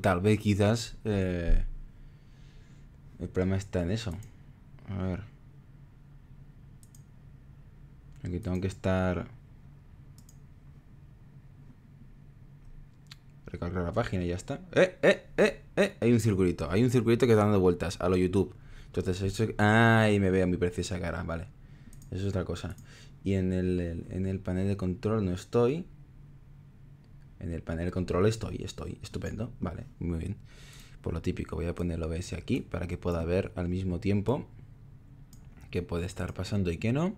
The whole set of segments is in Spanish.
tal vez quizás eh, el problema está en eso. A ver. Aquí tengo que estar... Recargar la página y ya está. Eh, ¡Eh, eh, eh, Hay un circulito. Hay un circulito que está dando vueltas a lo YouTube. Entonces ¡Ay! Me veo mi preciosa cara. Vale. Eso es otra cosa. Y en el, en el panel de control no estoy. En el panel de control estoy, estoy, estupendo, vale, muy bien. Por lo típico, voy a poner el OBS aquí para que pueda ver al mismo tiempo qué puede estar pasando y qué no.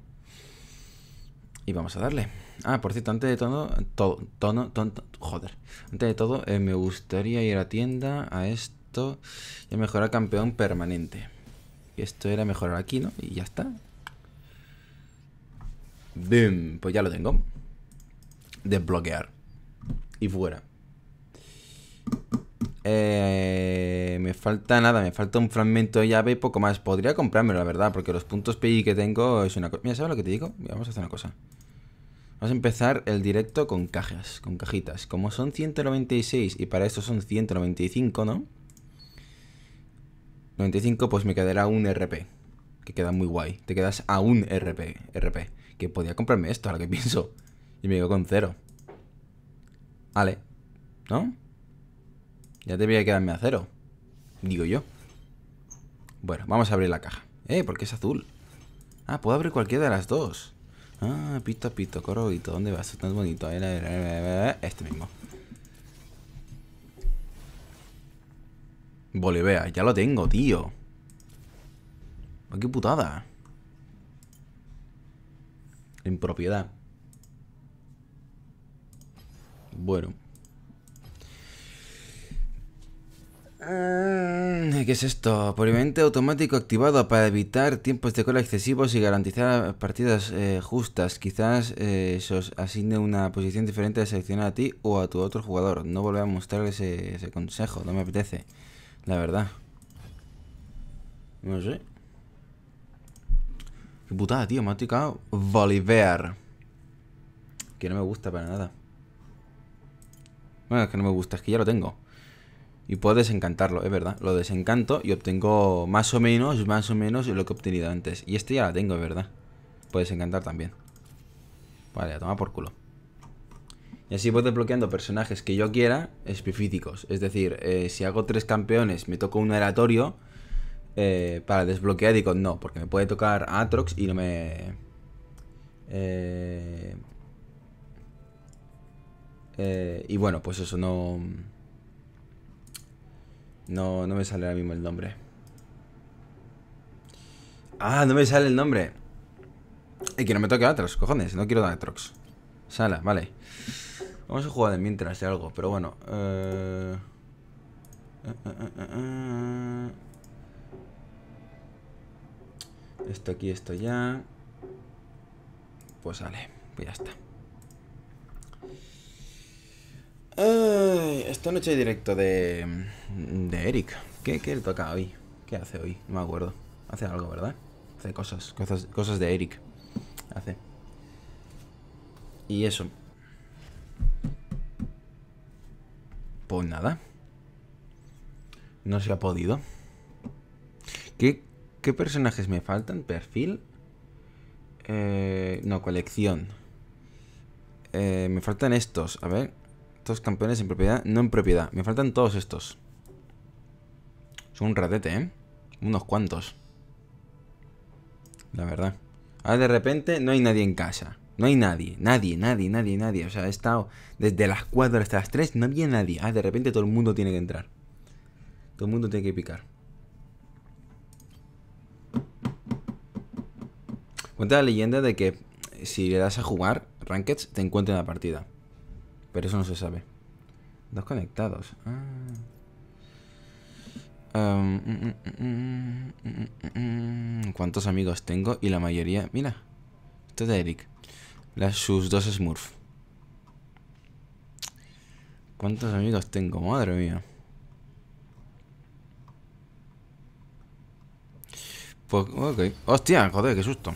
Y vamos a darle. Ah, por cierto, antes de todo, todo tono, joder. Antes de todo, eh, me gustaría ir a tienda, a esto, y a mejorar campeón permanente. Esto era mejorar aquí, ¿no? Y ya está. ¡Bum! pues ya lo tengo. Desbloquear y fuera. Eh, me falta nada, me falta un fragmento de llave y poco más. Podría comprármelo, la verdad, porque los puntos PI que tengo es una cosa. Mira, ¿sabes lo que te digo? vamos a hacer una cosa. Vamos a empezar el directo con cajas, con cajitas. Como son 196 y para esto son 195, ¿no? 95, pues me quedará un RP. Que queda muy guay. Te quedas a un RP. RP. Que podía comprarme esto, a lo que pienso. Y me quedo con cero. Vale. ¿No? Ya debería quedarme a cero. Digo yo. Bueno, vamos a abrir la caja. Eh, porque es azul. Ah, puedo abrir cualquiera de las dos. Ah, pito, pito, coroito. ¿Dónde vas? tan bonito. Este mismo. Bolivia, ya lo tengo, tío. Ah, ¡Qué putada! Impropiedad. Bueno. Mm, ¿Qué es esto? Polimente automático activado para evitar tiempos de cola excesivos y garantizar partidas eh, justas. Quizás Eso eh, asigne una posición diferente de seleccionar a ti o a tu otro jugador. No volver a mostrar ese, ese consejo, no me apetece. La verdad. No sé. Qué putada, tío, me ha tocado Bolivar. Que no me gusta para nada. Bueno, es que no me gusta, es que ya lo tengo. Y puedo desencantarlo, es verdad. Lo desencanto y obtengo más o menos, más o menos lo que he obtenido antes. Y este ya la tengo, es verdad. Puedes encantar también. Vale, a tomar por culo. Y así voy desbloqueando personajes que yo quiera específicos. Es decir, eh, si hago tres campeones, me toco un aleatorio. Eh, para desbloquear Y digo no, porque me puede tocar Atrox y no me... Eh, eh, y bueno, pues eso no, no... No me sale ahora mismo el nombre. Ah, no me sale el nombre. Y que no me toque Atrox, cojones. No quiero Atrox. Sala, vale. Vamos a jugar de mientras de algo, pero bueno. Eh, eh, esto aquí, esto ya. Pues vale, pues ya está. esta noche hay directo de, de Eric. ¿Qué, le toca hoy? ¿Qué hace hoy? No me acuerdo. Hace algo, ¿verdad? Hace cosas, cosas, cosas de Eric. Hace. Y eso. Pues nada. No se ha podido. ¿Qué, qué personajes me faltan? Perfil. Eh, no, colección. Eh, me faltan estos. A ver. Estos campeones en propiedad, no en propiedad. Me faltan todos estos. Son un ratete, ¿eh? Unos cuantos. La verdad. Ahora de repente no hay nadie en casa. No hay nadie, nadie, nadie, nadie, nadie. O sea, he estado desde las 4 hasta las 3, no había nadie. Ah, de repente todo el mundo tiene que entrar. Todo el mundo tiene que picar. Cuenta la leyenda de que si le das a jugar Rankets te encuentra en la partida pero eso no se sabe. Dos conectados. Ah. Mm, mm, mm, ¿Cuántos amigos tengo? Y la mayoría... Mira, esto es de Eric. Las, sus dos Smurf. ¿Cuántos amigos tengo? Madre mía. Pues, Hostia, joder, qué susto.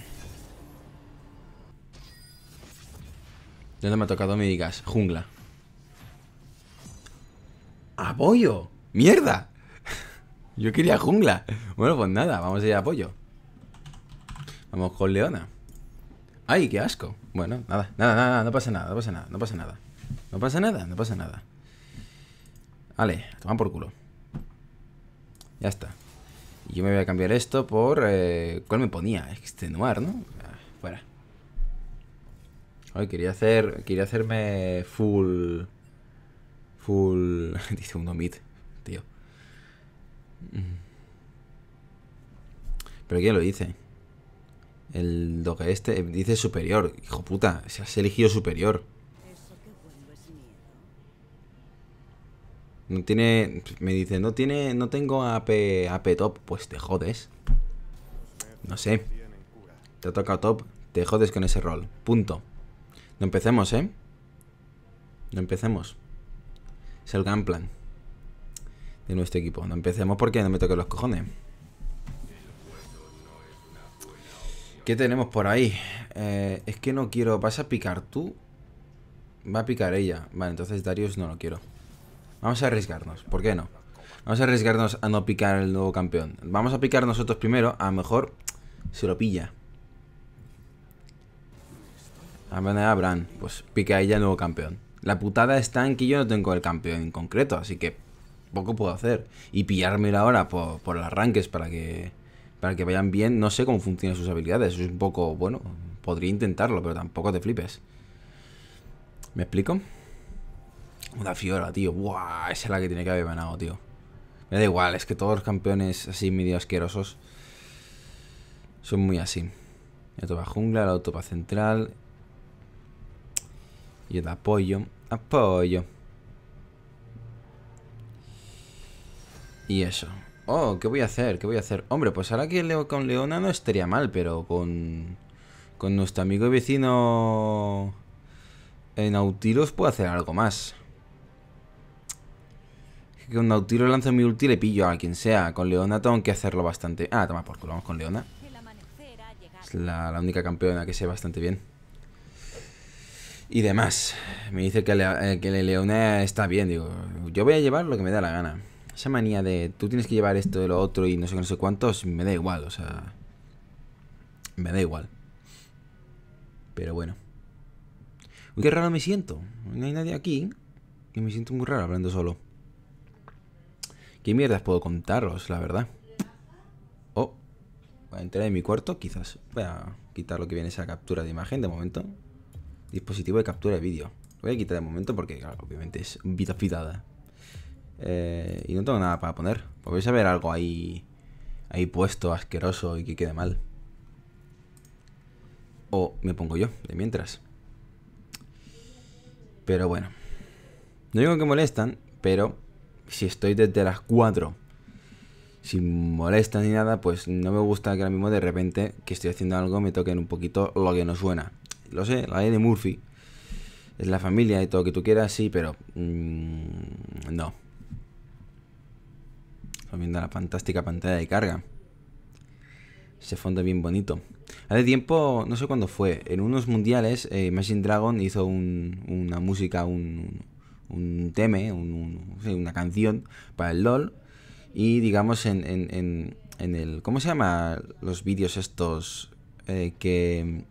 ¿Dónde me ha tocado? Me digas, jungla. ¡Apoyo! ¡Mierda! Yo quería jungla. Bueno, pues nada, vamos a ir a apoyo. Vamos con Leona. ¡Ay, qué asco! Bueno, nada, nada, nada, no pasa nada, no pasa nada, no pasa nada. No pasa nada, no pasa nada. Vale, toma por culo. Ya está. yo me voy a cambiar esto por... Eh, ¿Cuál me ponía? Extenuar, ¿no? Ay, quería hacer. Quería hacerme full. Full. Dice un mid, tío. ¿Pero quién lo dice? El que este eh, dice superior. Hijo puta, se has elegido superior. No tiene. Me dice, no tiene. No tengo AP, AP top. Pues te jodes. No sé. Te toca top. Te jodes con ese rol. Punto. No empecemos, ¿eh? No empecemos. Es el game plan de nuestro equipo. No empecemos porque no me toquen los cojones. ¿Qué tenemos por ahí? Eh, es que no quiero... ¿Vas a picar tú? Va a picar ella. Vale, entonces Darius no lo quiero. Vamos a arriesgarnos. ¿Por qué no? Vamos a arriesgarnos a no picar el nuevo campeón. Vamos a picar nosotros primero. A lo mejor se lo pilla. A ver, Abraham, Pues pique ahí ya el nuevo campeón. La putada está en que yo no tengo el campeón en concreto, así que poco puedo hacer. Y pillármelo ahora por, por los arranques para que, para que vayan bien. No sé cómo funcionan sus habilidades. Es un poco, bueno, podría intentarlo, pero tampoco te flipes. ¿Me explico? Una Fiora, tío. Buah, esa es la que tiene que haber ganado, tío. Me da igual, es que todos los campeones así medio asquerosos son muy así. La topa jungla, la autopa central, y el apoyo. Apoyo. Y eso. Oh, ¿qué voy a hacer? ¿Qué voy a hacer? Hombre, pues ahora que leo con Leona no estaría mal, pero con... Con nuestro amigo y vecino... En Nautilos puedo hacer algo más. Que con Nautilos lanzo mi ulti y le pillo a quien sea. Con Leona tengo que hacerlo bastante... Ah, toma por culo, vamos con Leona. Es la, la única campeona que sé bastante bien y demás. Me dice que, le, eh, está bien, digo, yo voy a llevar lo que me da la gana. Esa manía de tú tienes que llevar esto y lo otro y no sé no sé cuántos, me da igual, o sea, me da igual. Pero bueno. Uy, qué raro me siento. No hay nadie aquí y me siento muy raro hablando solo. ¿Qué mierdas puedo contaros, la verdad? Oh, voy a entrar en mi cuarto, quizás. Voy a quitar lo que viene esa captura de imagen de momento. Dispositivo de captura de vídeo. Lo voy a quitar de momento porque, claro, obviamente es vida fitada eh, y no tengo nada para poner. Podéis haber algo ahí, ahí puesto, asqueroso y que quede mal. O me pongo yo, de mientras. Pero bueno. No digo que molestan, pero si estoy desde las 4 sin molestan ni nada, pues no me gusta que ahora mismo de repente que estoy haciendo algo me toquen un poquito lo que no suena lo sé, la de Murphy. Es la familia y todo lo que tú quieras, sí, pero. Mm, no. También da la fantástica pantalla de carga. Se fondo bien bonito. Hace tiempo, no sé cuándo fue, en unos mundiales, eh, Machine Dragon hizo una música, un, un tema, una canción para el LOL. Y digamos en, el. ¿Cómo se llama? Los vídeos estos eh, que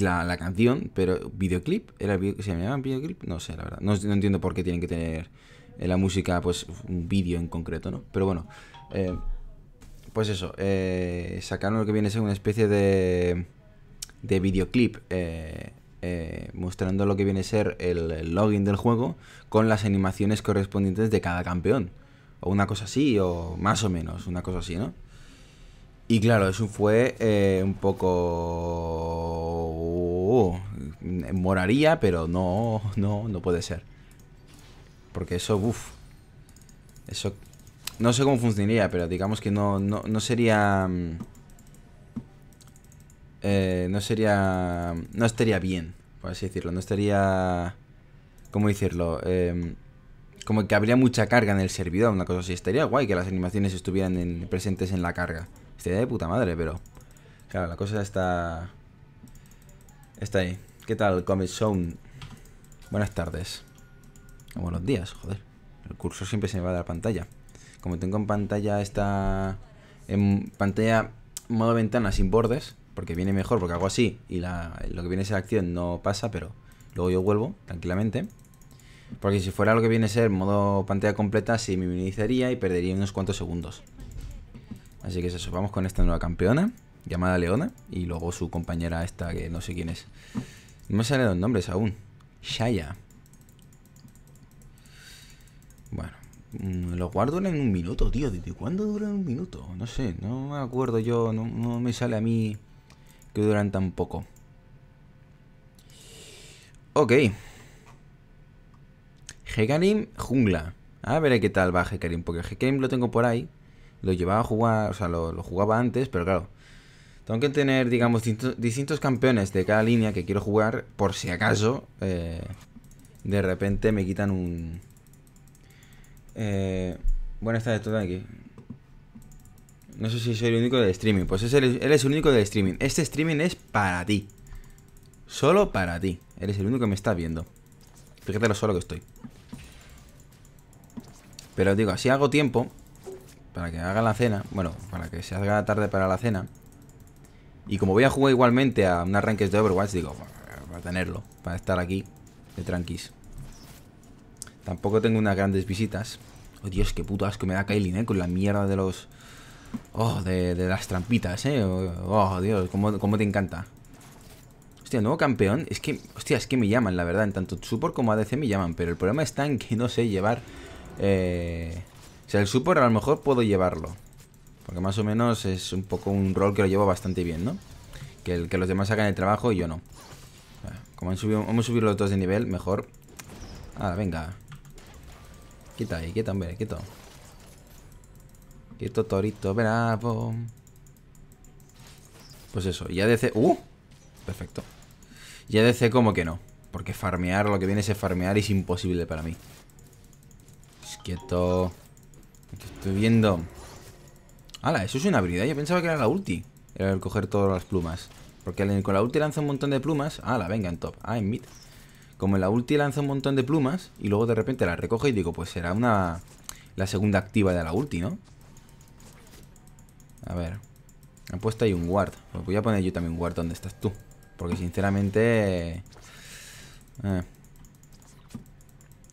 la, canción, pero videoclip, era se llamaban videoclip, no sé, la verdad. No, no, entiendo por qué tienen que tener en la música, pues, un vídeo en concreto, ¿no? Pero bueno, eh, pues eso, eh, sacaron lo que viene a ser una especie de, de videoclip eh, mostrando lo que viene a ser el, login del juego con las animaciones correspondientes de cada campeón. O una cosa así, o más o menos, una cosa así, ¿no? Y claro, eso fue un poco moraría, pero no, no, no puede ser. Porque eso, uff. Eso. No sé cómo funcionaría, pero digamos que no, no, no sería. Mm, eh, no sería. No estaría bien, por así decirlo. No estaría. ¿Cómo decirlo? Em, como que habría mucha carga en el servidor, una cosa así. Estaría guay que las animaciones estuvieran presentes en la carga. Estaría de puta madre, pero. Claro, la cosa está. Está ahí. ¿Qué tal, Comic Zone? Buenas tardes. O buenos días, joder. El cursor siempre se me va de la pantalla. Como tengo en pantalla esta... En pantalla modo ventana sin bordes, porque viene mejor, porque hago así y lo que viene a ser acción no pasa, pero luego yo vuelvo tranquilamente. Porque si fuera lo que viene a ser modo pantalla completa, se me minimizaría y perdería unos cuantos segundos. Así que eso, vamos con esta nueva campeona, llamada Leona, y luego su compañera esta, que no sé quién es. No me salen los nombres aún. Shaya. Bueno, mm, los guardo en un minuto, tío. ¿Desde cuándo duran un minuto? No sé, no me acuerdo yo. No, me sale a mí que duran tan poco. Ok. Hecarim jungla. A ver qué tal va Hecarim, porque Hecarim lo tengo por ahí. Lo llevaba a jugar, o sea, lo jugaba antes, pero claro, tengo que tener, digamos, distintos campeones de cada línea que quiero jugar por si acaso eh, de repente me quitan un... Eh, bueno, está de todo aquí. No sé si soy el único del streaming. Pues es el, eres el único del streaming. Este streaming es para ti. Solo para ti. Eres el único que me está viendo. Fíjate lo solo que estoy. Pero digo, así hago tiempo para que haga la cena. Bueno, para que se haga tarde para la cena. Y como voy a jugar igualmente a un arranque de Overwatch, digo, para tenerlo, para estar aquí de tranquis. Tampoco tengo unas grandes visitas. Oh, Dios, qué puto asco me da Kailin, ¿eh? Con la mierda de los... Oh, de, las trampitas, ¿eh? Oh, Dios, cómo, te encanta. Hostia, nuevo campeón. Es que, hostia, es que me llaman, la verdad. En tanto support como ADC me llaman. Pero el problema está en que no sé llevar... Eh... O sea, el support a lo mejor puedo llevarlo. Porque más o menos es un poco un rol que lo llevo bastante bien, ¿no? Que, el, que los demás hagan el trabajo y yo no. como hemos subido los dos de nivel, mejor. Ah, venga. Quita ahí, quita, hombre, quieto. Quieto, torito, bravo. Pues eso, ya C. ¡Uh! Perfecto. Ya ADC como que no. Porque farmear, lo que viene es farmear es imposible para mí. es pues quieto. estoy viendo. Ala, eso es una habilidad. Yo pensaba que era la ulti. Era el coger todas las plumas. Porque con la ulti lanza un montón de plumas. Ala, venga, en top. Ah, en mid. Como en la ulti lanza un montón de plumas y luego de repente la recoge y digo, pues será una... La segunda activa de la ulti, ¿no? A ver. He puesto ahí un guard. Pues voy a poner yo también un guard donde estás tú. Porque sinceramente... Eh.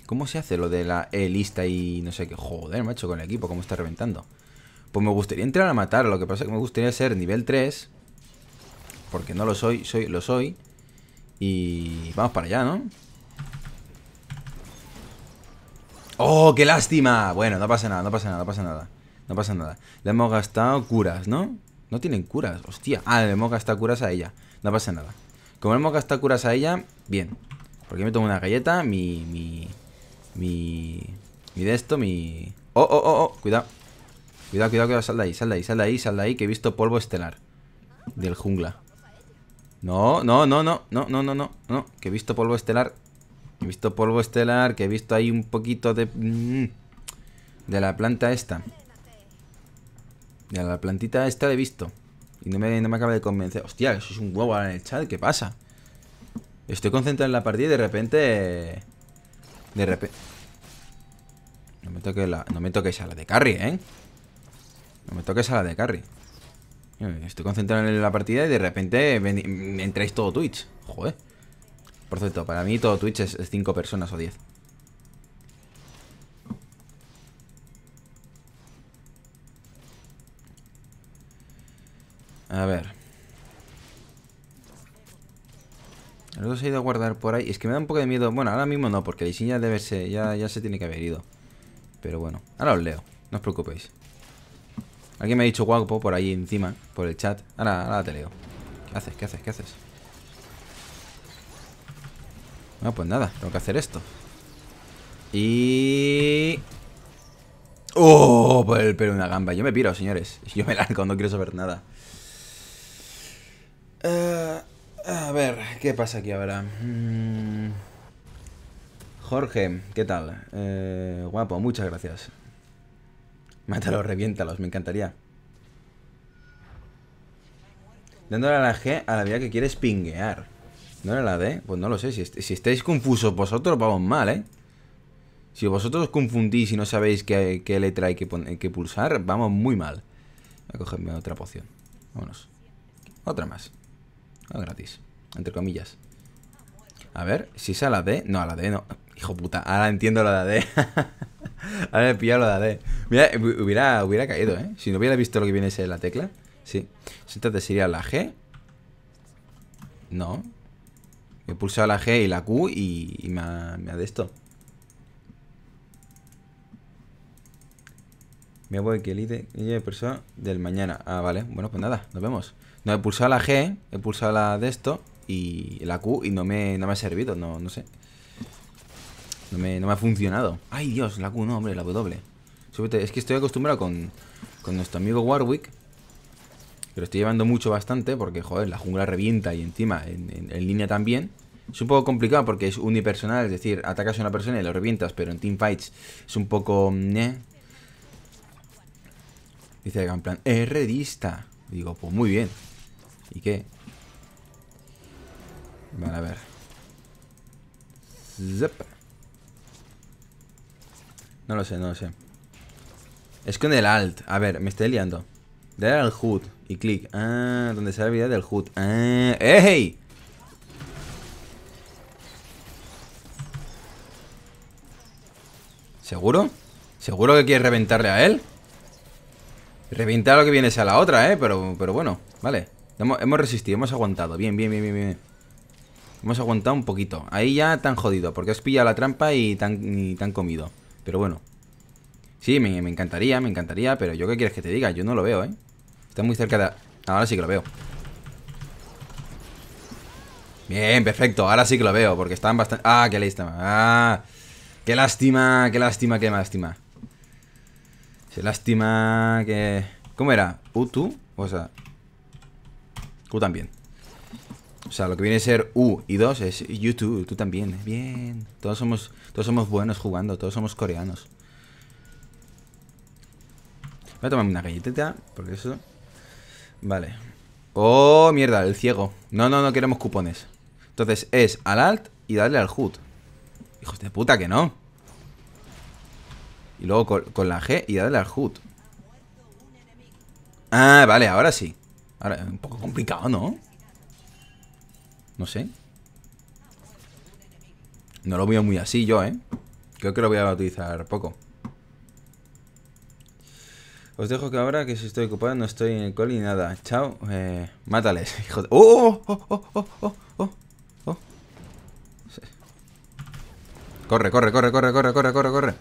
¿Cómo se hace lo de la E lista y no sé qué? Joder, macho, con el equipo, cómo está reventando. Pues me gustaría entrar a matar, lo que pasa es que me gustaría ser nivel 3. Porque no lo soy, soy lo soy. Y vamos para allá, ¿no? ¡Oh, qué lástima! Bueno, no pasa nada, no pasa nada, no pasa nada. No pasa nada. Le hemos gastado curas, ¿no? No tienen curas, hostia. Ah, le hemos gastado curas a ella. No pasa nada. Como le hemos gastado curas a ella, bien. Porque me tomo una galleta, mi... Mi... Mi... Mi de esto, mi... ¡Oh, oh, oh, oh! Cuidado. Cuidado, cuidado, cuidado, sal de ahí, sal de ahí, sal de ahí, sal de ahí, que he visto polvo estelar del jungla. No, no, no, no, no, no, no, no, no, que he visto polvo estelar. He visto polvo estelar, que he visto ahí un poquito de... Mm, de la planta esta. De la plantita esta he visto. Y no me, acaba de convencer. Hostia, eso es un huevo ahora en el chat, ¿qué pasa? Estoy concentrado en la partida y de repente... De repente... No me toques No me toques a la de carry, ¿eh? No me toques a la de carry. Estoy concentrado en la partida y de repente mm, entráis todo Twitch. Joder. Por cierto, para mí todo Twitch es 5 personas o 10. A ver. El otro se ha ido a guardar por ahí. Es que me da un poco de miedo. Bueno, ahora mismo no, porque la ya debe ser, ya, ya se tiene que haber ido. Pero bueno, ahora os leo. No os preocupéis. Alguien me ha dicho guapo por ahí encima, por el chat. Ahora, ahora te leo. ¿Qué haces? ¿Qué haces? ¿Qué haces? Bueno, pues nada, tengo que hacer esto. Y... ¡Oh! Por el pelo de una gamba. Yo me piro, señores. Yo me largo, no quiero saber nada. Eh, a ver, ¿qué pasa aquí ahora? Mm. Jorge, ¿qué tal? Eh, guapo, muchas gracias. Mátalos, reviéntalos, me encantaría. Dándole a la G a la vía que quiere pinguear. ¿Dándole a la D? Pues no lo sé. Si, estáis confusos vosotros, vamos mal, ¿eh? Si vosotros os confundís y no sabéis qué, letra hay que, pulsar, vamos muy mal. Voy a cogerme otra poción. Vámonos. Otra más. gratis. Entre comillas. A ver, si es a la D. No, a la D no. Hijo puta, ahora entiendo la D. A ver, pillado la de Mira, hubiera, hubiera caído, ¿eh? Si no hubiera visto lo que viene ser la tecla. Sí. Entonces sería la G. No. He pulsado la G y la Q y, me, ha, de esto. Me voy que ID de persona del mañana. Ah, vale. Bueno, pues nada, nos vemos. No, he pulsado la G, he pulsado la de esto y la Q y no me, no me ha servido, no, no sé. No me, ha funcionado. Ay, Dios, la Q no, hombre, la W. Es que estoy acostumbrado con, nuestro amigo Warwick. Pero estoy llevando mucho bastante porque, joder, la jungla revienta y encima en, línea también. Es un poco complicado porque es unipersonal, es decir, atacas a una persona y lo revientas, pero en teamfights es un poco... ¿eh? Dice Dice en plan, redista Digo, pues muy bien. ¿Y qué? Vale, a ver. Zep. No lo sé, no lo sé. Es con el alt. A ver, me estoy liando. Dale al Hood. y clic. Ah, donde se la vida del HUD. Ah, ¡Ey! ¿Seguro? ¿Seguro que quieres reventarle a él? Reventar lo que viene sea la otra, ¿eh? Pero, pero bueno, vale. Hemos, resistido, hemos aguantado. Bien, bien, bien, bien, bien. Hemos aguantado un poquito. Ahí ya tan jodido, porque has pillado la trampa y tan, y tan comido. Pero bueno. Sí, me, encantaría, me encantaría, pero yo qué quieres que te diga, yo no lo veo, ¿eh? Está muy cerca de... Ahora sí que lo veo. Bien, perfecto, ahora sí que lo veo, porque están bastante... Ah, qué lástima. Ah, qué lástima, qué lástima, qué lástima. Se lástima que... ¿Cómo era? ¿U tú? O sea... Q también. O sea, lo que viene a ser U y 2 es YouTube, tú también. ¿eh? Bien. Todos somos, todos somos buenos jugando, todos somos coreanos. Voy a tomarme una galletita, porque eso... Vale. Oh, mierda, el ciego. No, no, no queremos cupones. Entonces es al alt y darle al hood. Hijos de puta que no. Y luego con, la G y darle al hood. Ah, vale, ahora sí. Ahora, un poco complicado, ¿no? No sé. No lo veo muy así yo, ¿eh? Creo que lo voy a utilizar poco. Os dejo que ahora que si estoy ocupado no estoy en el call ni nada. Chao. Eh, mátales, hijo de... ¡Oh! ¡Oh! ¡Oh! ¡Oh! ¡Oh! ¡Oh! oh, oh, oh! Corre, corre, corre, corre, corre, corre, corre, corre.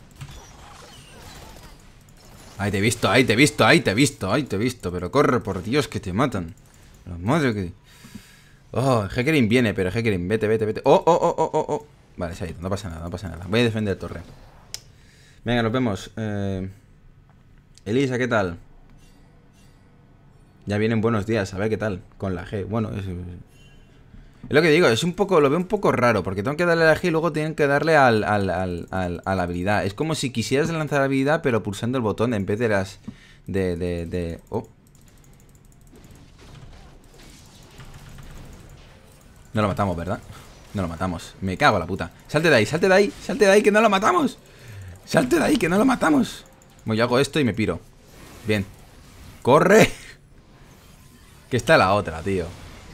Ahí te he visto, ahí te he visto, ahí te he visto, ahí te he visto. Pero corre, por Dios, que te matan. Los madre que... Oh, Hekerin viene, pero Hekerin, vete, vete, vete. Oh, oh, oh, oh, oh, oh. Vale, se ha ido, no pasa nada, no pasa nada. Voy a defender torre. Venga, nos vemos. Eh, Elisa, ¿qué tal? Ya vienen buenos días, a ver qué tal. Con la G. Bueno, es, lo que digo, es un poco, lo veo un poco raro, porque tengo que darle a la G y luego tienen que darle a la habilidad. Es como si quisieras lanzar la habilidad, pero pulsando el botón en vez de las. de. de. de. Oh. No lo matamos, ¿verdad? No lo matamos. Me cago la puta. Salte de ahí, salte de ahí, salte de ahí, que no lo matamos. Salte de ahí, que no lo matamos. Bueno, yo hago esto y me piro. Bien. ¡Corre! Que está la otra, tío.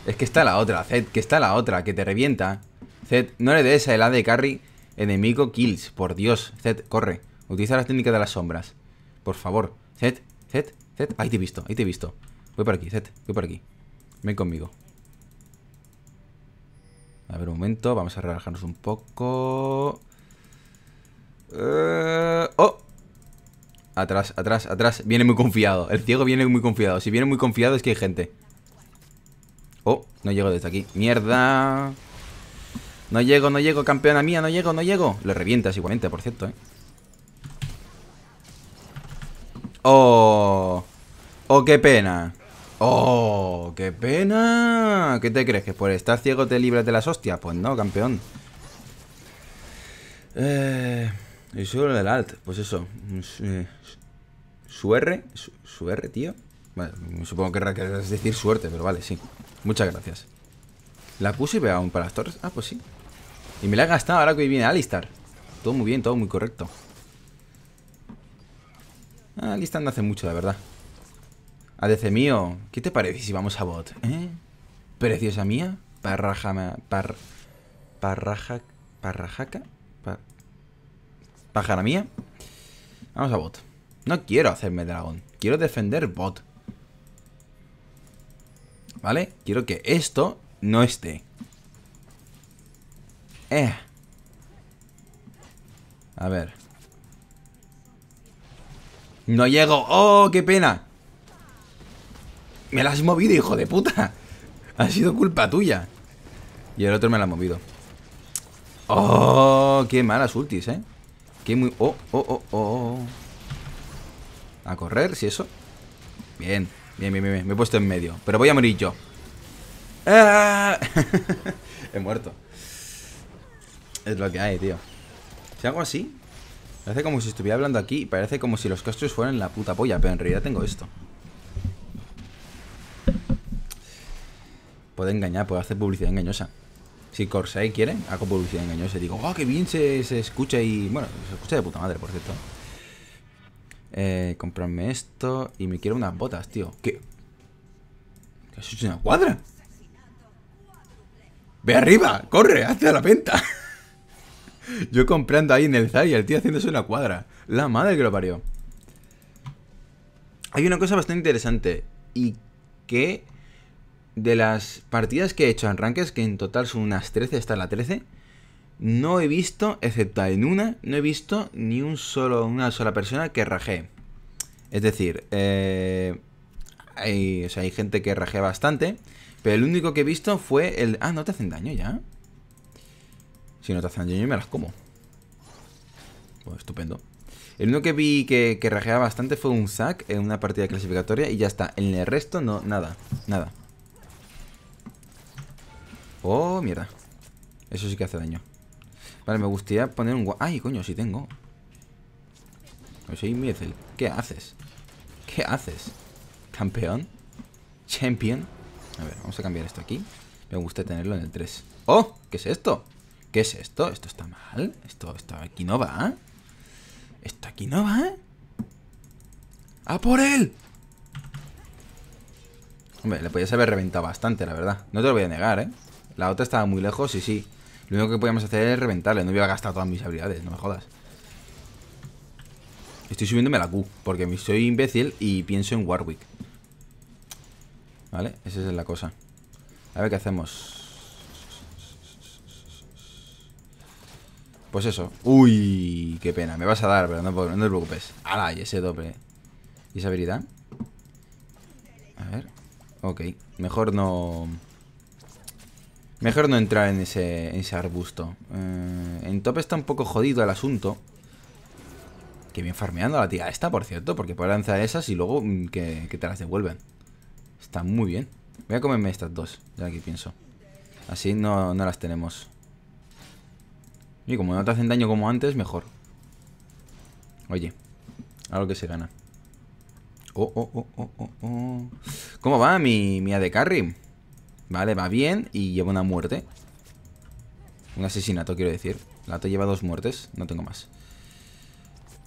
Es que está la otra, Zed, que está la otra, que te revienta. Zed, no le des a el de carry enemigo kills. Por Dios, Zed, corre. Utiliza las técnica de las sombras. Por favor. Zed, Zed, Zed. Ahí te he visto, ahí te he visto. Voy por aquí, Zed, voy por aquí. Ven conmigo. A ver, un momento, vamos a relajarnos un poco. Eh, ¡Oh! Atrás, atrás, atrás. Viene muy confiado. El ciego viene muy confiado. Si viene muy confiado es que hay gente. Oh, no llego desde aquí. ¡Mierda! No llego, no llego, campeona mía, no llego, no llego. Le revientas igualmente, por cierto, ¿eh? ¡Oh! ¡Oh, qué pena! ¡Oh! ¡Qué pena! ¿Qué te crees? ¿Que por estar ciego te libras de las hostias? Pues no, campeón. Eh, y solo del alt. Pues eso. Su eh, R. Su, R, tío. Bueno, supongo que querrás decir suerte, pero vale, sí. Muchas gracias. ¿La y veo aún para las torres? Ah, pues sí. Y me la he gastado ahora que viene Alistar. Todo muy bien, todo muy correcto. Ah, Alistar no hace mucho, la verdad. ADC mío, ¿qué te parece si vamos a bot? ¿Eh? Preciosa mía, parraja... Par, parraja... Parrajaca? Pajara pájara mía. Vamos a bot. No quiero hacerme dragón. Quiero defender bot. ¿Vale? Quiero que esto no esté. Eh. A ver. No llego. ¡Oh, qué pena! Me la has movido, hijo de puta. Ha sido culpa tuya. Y el otro me la ha movido. ¡Oh! ¡Qué malas ultis, eh! ¡Qué muy... ¡Oh, oh, oh, oh! A correr, si eso. Bien, bien, bien, bien. Me he puesto en medio. Pero voy a morir yo. Ah. he muerto. Es lo que hay, tío. Si hago así, parece como si estuviera hablando aquí. Parece como si los castros fueran la puta polla. Pero en realidad tengo esto. Puede engañar, puede hacer publicidad engañosa. Si Corsair quiere, hago publicidad engañosa. digo, oh, qué bien se, escucha y... Bueno, se escucha de puta madre, por cierto. Eh, comprarme esto y me quiero unas botas, tío. ¿Qué? ¿Qué has hecho una cuadra? ¡Ve arriba! ¡Corre! ¡Hazte a la venta! Yo comprando ahí en el Zarya, el tío haciéndose una cuadra. La madre que lo parió. Hay una cosa bastante interesante y que de las partidas que he hecho en que en total son unas 13, está la 13, no he visto, excepto en una, no he visto ni un solo, una sola persona que rajee. Es decir, eh, hay, o sea, hay gente que rajea bastante, pero el único que he visto fue el... Ah, no te hacen daño ya. Si no te hacen daño, me las como. Pues estupendo. El único que vi que, que rajeaba bastante fue un Zack en una partida clasificatoria y ya está. En el resto, no, nada, nada. Oh, mierda. Eso sí que hace daño. Vale, me gustaría poner un... ¡Ay, coño, sí tengo! Pues soy Mietzel, ¿qué haces? ¿Qué haces? ¿Campeón? ¿Champion? A ver, vamos a cambiar esto aquí. Me gusta tenerlo en el 3. ¡Oh! ¿Qué es esto? ¿Qué es esto? ¿Esto está mal? Esto, esto aquí no va. Esto aquí no va. ¡A por él! Hombre, le podías haber reventado bastante, la verdad. No te lo voy a negar, ¿eh? La otra estaba muy lejos y sí. Lo único que podíamos hacer es reventarle. No a gastar todas mis habilidades, no me jodas. Estoy subiéndome la Q, porque soy imbécil y pienso en Warwick. ¿Vale? Esa es la cosa. A ver qué hacemos. Pues eso. Uy, qué pena. Me vas a dar, pero no, no te preocupes. ¡Hala! Y ese doble. ¿Y esa habilidad? A ver. Ok. Mejor no... Mejor no entrar en ese, arbusto. Eh, en top está un poco jodido el asunto. Que bien farmeando la tía esta, por cierto. Porque puede lanzar esas y luego mm, que, te las devuelven. Está muy bien. Voy a comerme estas dos, ya que pienso. Así no, las tenemos. Y como no te hacen daño como antes, mejor. Oye, algo que se gana. Oh, oh, oh, oh, oh, oh. ¿Cómo va mi, mi Carry? Vale, va bien y lleva una muerte. Un asesinato, quiero decir. la Lato lleva dos muertes, no tengo más.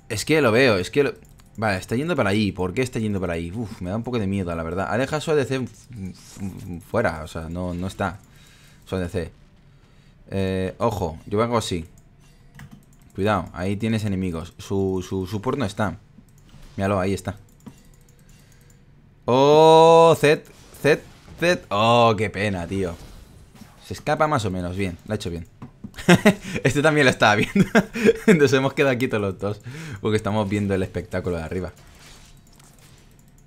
Es que lo veo, es que lo... Vale, está yendo para ahí. ¿Por qué está yendo para ahí? Uf, me da un poco de miedo, la verdad. Ha dejado su ADC mm, mm, fuera, o sea, no, está. Su ADC. Eh, ojo, yo hago así. Cuidado, ahí tienes enemigos. Su, su no está. Míralo, ahí está. Oh, Zed, Zed Oh, qué pena, tío. Se escapa más o menos. Bien, la ha hecho bien. este también lo estaba viendo. Entonces hemos quedado aquí todos los dos. Porque estamos viendo el espectáculo de arriba.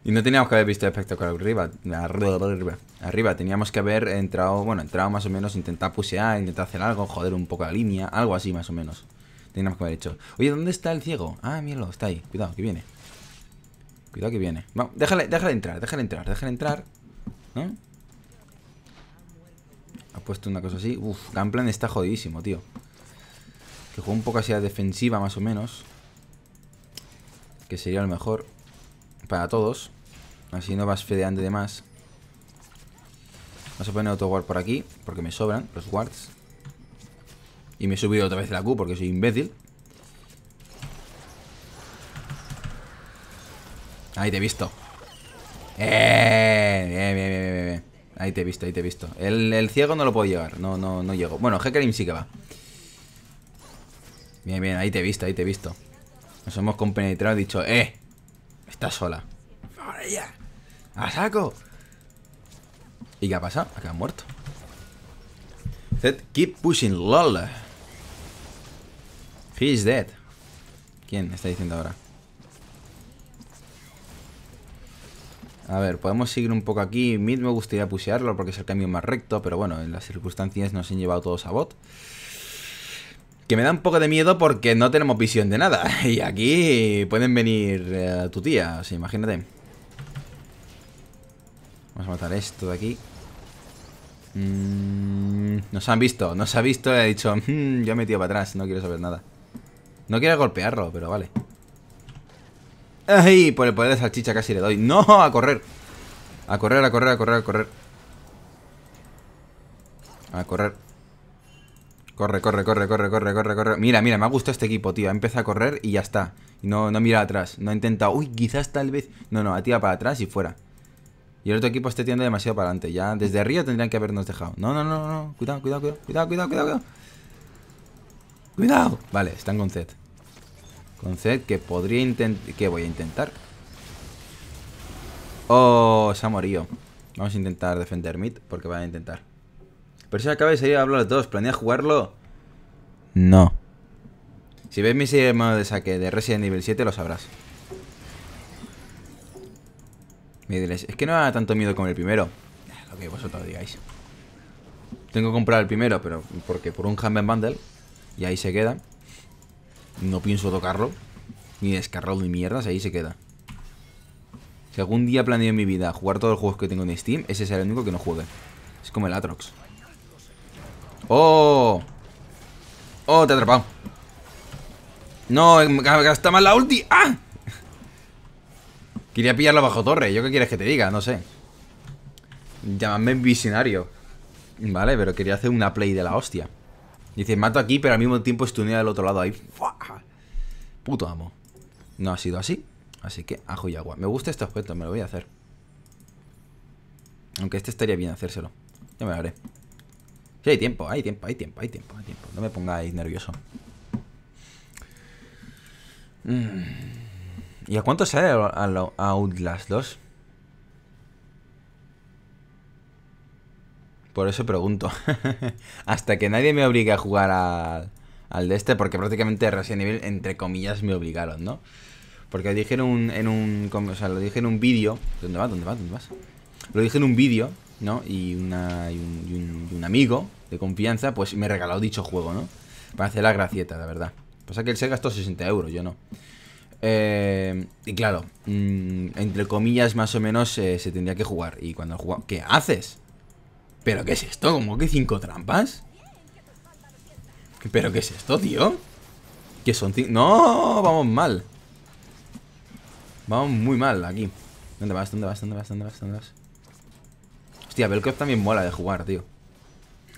Y no teníamos que haber visto el espectáculo arriba. Arriba. Arriba. Teníamos que haber entrado. Bueno, entrado más o menos. Intentar pusear, intentar hacer algo. Joder un poco la línea. Algo así más o menos. Teníamos que haber hecho. Oye, ¿dónde está el ciego? Ah, míralo, está ahí. Cuidado, que viene. Cuidado que viene. déjale, déjale entrar, déjale entrar, déjale entrar. Ha puesto una cosa así. Uf, Gunplan está jodidísimo, tío. Que juega un poco así a defensiva, más o menos. Que sería lo mejor para todos. Así no vas fedeando de más. Vamos a poner guard por aquí, porque me sobran los guards. Y me he subido otra vez la Q porque soy imbécil. Ahí te he visto. ¡Eh! Bien, bien, bien, bien, Ahí te he visto, ahí te he visto. El, ciego no lo puedo llegar no, no, no llego. Bueno, Hecarim sí que va. Bien, bien, ahí te he visto, ahí te he visto. Nos hemos compenetrado y dicho, ¡eh! Está sola. ¡A saco! ¿Y qué ha pasado? Acá ha muerto. Zed, keep pushing, lol. He dead. ¿Quién está diciendo ahora? A ver, podemos seguir un poco aquí. mí me gustaría pusearlo porque es el camino más recto, pero bueno, en las circunstancias nos han llevado todos a bot. Que me da un poco de miedo porque no tenemos visión de nada. Y aquí pueden venir eh, tu tía, o sea, imagínate. Vamos a matar esto de aquí. Mm, nos han visto, nos ha visto He ha dicho, mm, yo me he metido para atrás, no quiero saber nada. No quiero golpearlo, pero vale. ¡Ay! Por el poder de salchicha casi le doy. ¡No! ¡A correr! A correr, a correr, a correr, a correr. A correr. Corre, corre, corre, corre, corre, corre, corre. Mira, mira, me ha gustado este equipo, tío. Empieza a correr y ya está. No, no mira atrás. No intenta. Uy, quizás tal vez. No, no, tira para atrás y fuera. Y el otro equipo está tirando demasiado para adelante. Ya desde arriba tendrían que habernos dejado. No, no, no, no. Cuidado, cuidado, cuidado, cuidado, cuidado, cuidado. Cuidado. Vale, están con Zed Conced que podría intentar... que voy a intentar? Oh, se ha morido. Vamos a intentar defender mid porque van a intentar. Pero si acaba de salir a hablar los dos, ¿planea jugarlo? No. Si ves mi serie de de saque de Resident nivel 7 lo sabrás. Es que no da tanto miedo como el primero. Ah, lo que vosotros digáis. Tengo que comprar el primero, pero porque por un Humble Bundle. Y ahí se queda. No pienso tocarlo. Ni descargarlo ni mierdas, ahí se queda. Si algún día planeo en mi vida jugar todos los juegos que tengo en Steam, ese será el único que no juegue. Es como el Atrox. ¡Oh! ¡Oh, te he atrapado! ¡No! ¡Gasta mal la ulti! ¡Ah! Quería pillarlo bajo torre. ¿Yo qué quieres que te diga? No sé. Llámame visionario. Vale, pero quería hacer una play de la hostia. Dice, mato aquí, pero al mismo tiempo estunea del otro lado ahí. Puto amo. No ha sido así. Así que ajo y agua. Me gusta este objeto, me lo voy a hacer. Aunque este estaría bien hacérselo. Ya me lo haré. Sí, hay tiempo, hay tiempo, hay tiempo, hay tiempo, hay tiempo. No me pongáis nervioso. Mm. ¿Y a cuánto sale a Outlast 2? Por eso pregunto. Hasta que nadie me obligue a jugar al de este, porque prácticamente Resident nivel entre comillas, me obligaron, ¿no? Porque lo dije en un, o sea, lo dije en un vídeo. ¿Dónde vas? ¿Dónde vas? ¿Dónde vas? Lo dije en un vídeo, ¿no? Y, un, un, amigo de confianza, pues me regaló dicho juego, ¿no? Para hacer la gracieta, la verdad. Pasa que él se gastó 60 euros, yo no. Eh, y claro, mm, entre comillas, más o menos eh, se tendría que jugar. Y cuando jugamos, ¿qué haces? ¿Pero qué es esto? ¿Cómo que cinco trampas? ¿Pero qué es esto, tío? ¿Qué son? cinco? ¡No! Vamos mal Vamos muy mal aquí ¿Dónde vas? ¿Dónde vas? ¿Dónde vas? ¿Dónde vas? Hostia, Belkov también mola de jugar, tío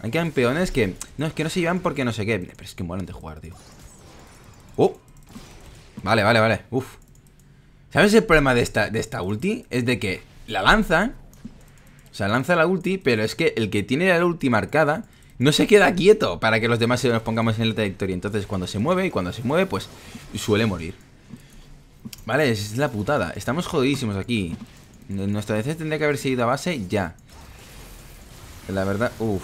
Hay campeones que... No, es que no se llevan porque no sé qué Pero es que molan de jugar, tío ¡Oh! Vale, vale, vale Uf ¿Sabes el problema de esta, de esta ulti? Es de que la lanza o sea, lanza la ulti, pero es que el que tiene la ulti marcada no se queda quieto para que los demás se nos pongamos en la trayectoria. Entonces, cuando se mueve y cuando se mueve, pues suele morir. Vale, es la putada. Estamos jodidísimos aquí. Nuestra DC tendría que haber seguido a base ya. La verdad, uff.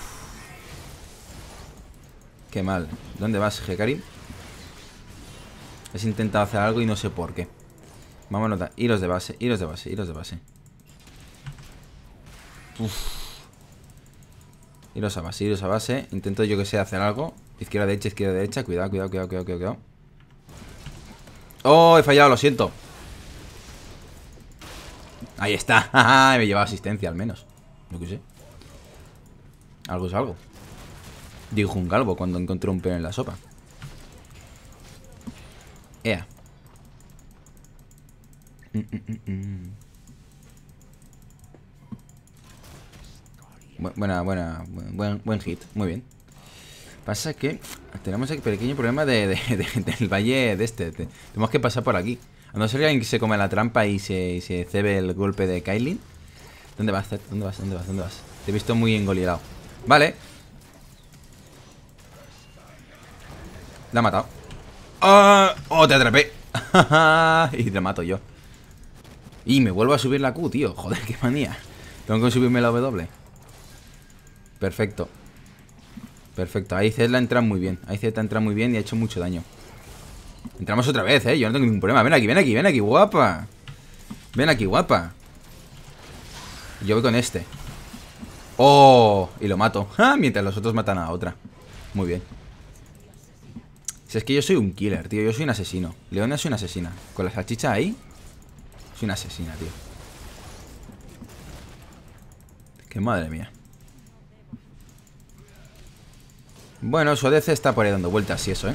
Qué mal. ¿Dónde vas, Hekari? Has intentado hacer algo y no sé por qué. Vamos a notar. Iros de base, iros de base, iros de base. Uf. Iros a base, iros a base. Intento yo que sé hacer algo. Izquierda, derecha, izquierda, derecha. Cuidado, cuidado, cuidado, cuidado, cuidado. Oh, he fallado, lo siento. Ahí está. Me lleva asistencia al menos. No qué sé. Algo es algo. Dijo un galvo cuando encontré un pelo en la sopa. Ea. Mm, mm, mm, Buena, buena, buen, hit, muy bien. Pasa que tenemos el pequeño problema de, del valle de este. tenemos que pasar por aquí. A no ser que alguien se come la trampa y se, cebe el golpe de Kailin. ¿Dónde vas, ¿Dónde vas? ¿Dónde vas? Te he visto muy engolirado Vale. La ha matado. ¡Oh! ¡Oh, te atrapé! y te mato yo. Y me vuelvo a subir la Q, tío. Joder, qué manía. Tengo que subirme la W. Perfecto. Perfecto. Ahí Zed la entra muy bien. Ahí Zed entra muy bien y ha hecho mucho daño. Entramos otra vez, ¿eh? Yo no tengo ningún problema. Ven aquí, ven aquí, ven aquí, guapa. Ven aquí, guapa. Yo voy con este. ¡Oh! Y lo mato. Ah, mientras los otros matan a otra. Muy bien. Si es que yo soy un killer, tío. Yo soy un asesino. Leona soy una asesina. Con la salchicha ahí. Soy una asesina, tío. qué madre mía. Bueno, su ADC está por ahí dando vueltas y eso, ¿eh?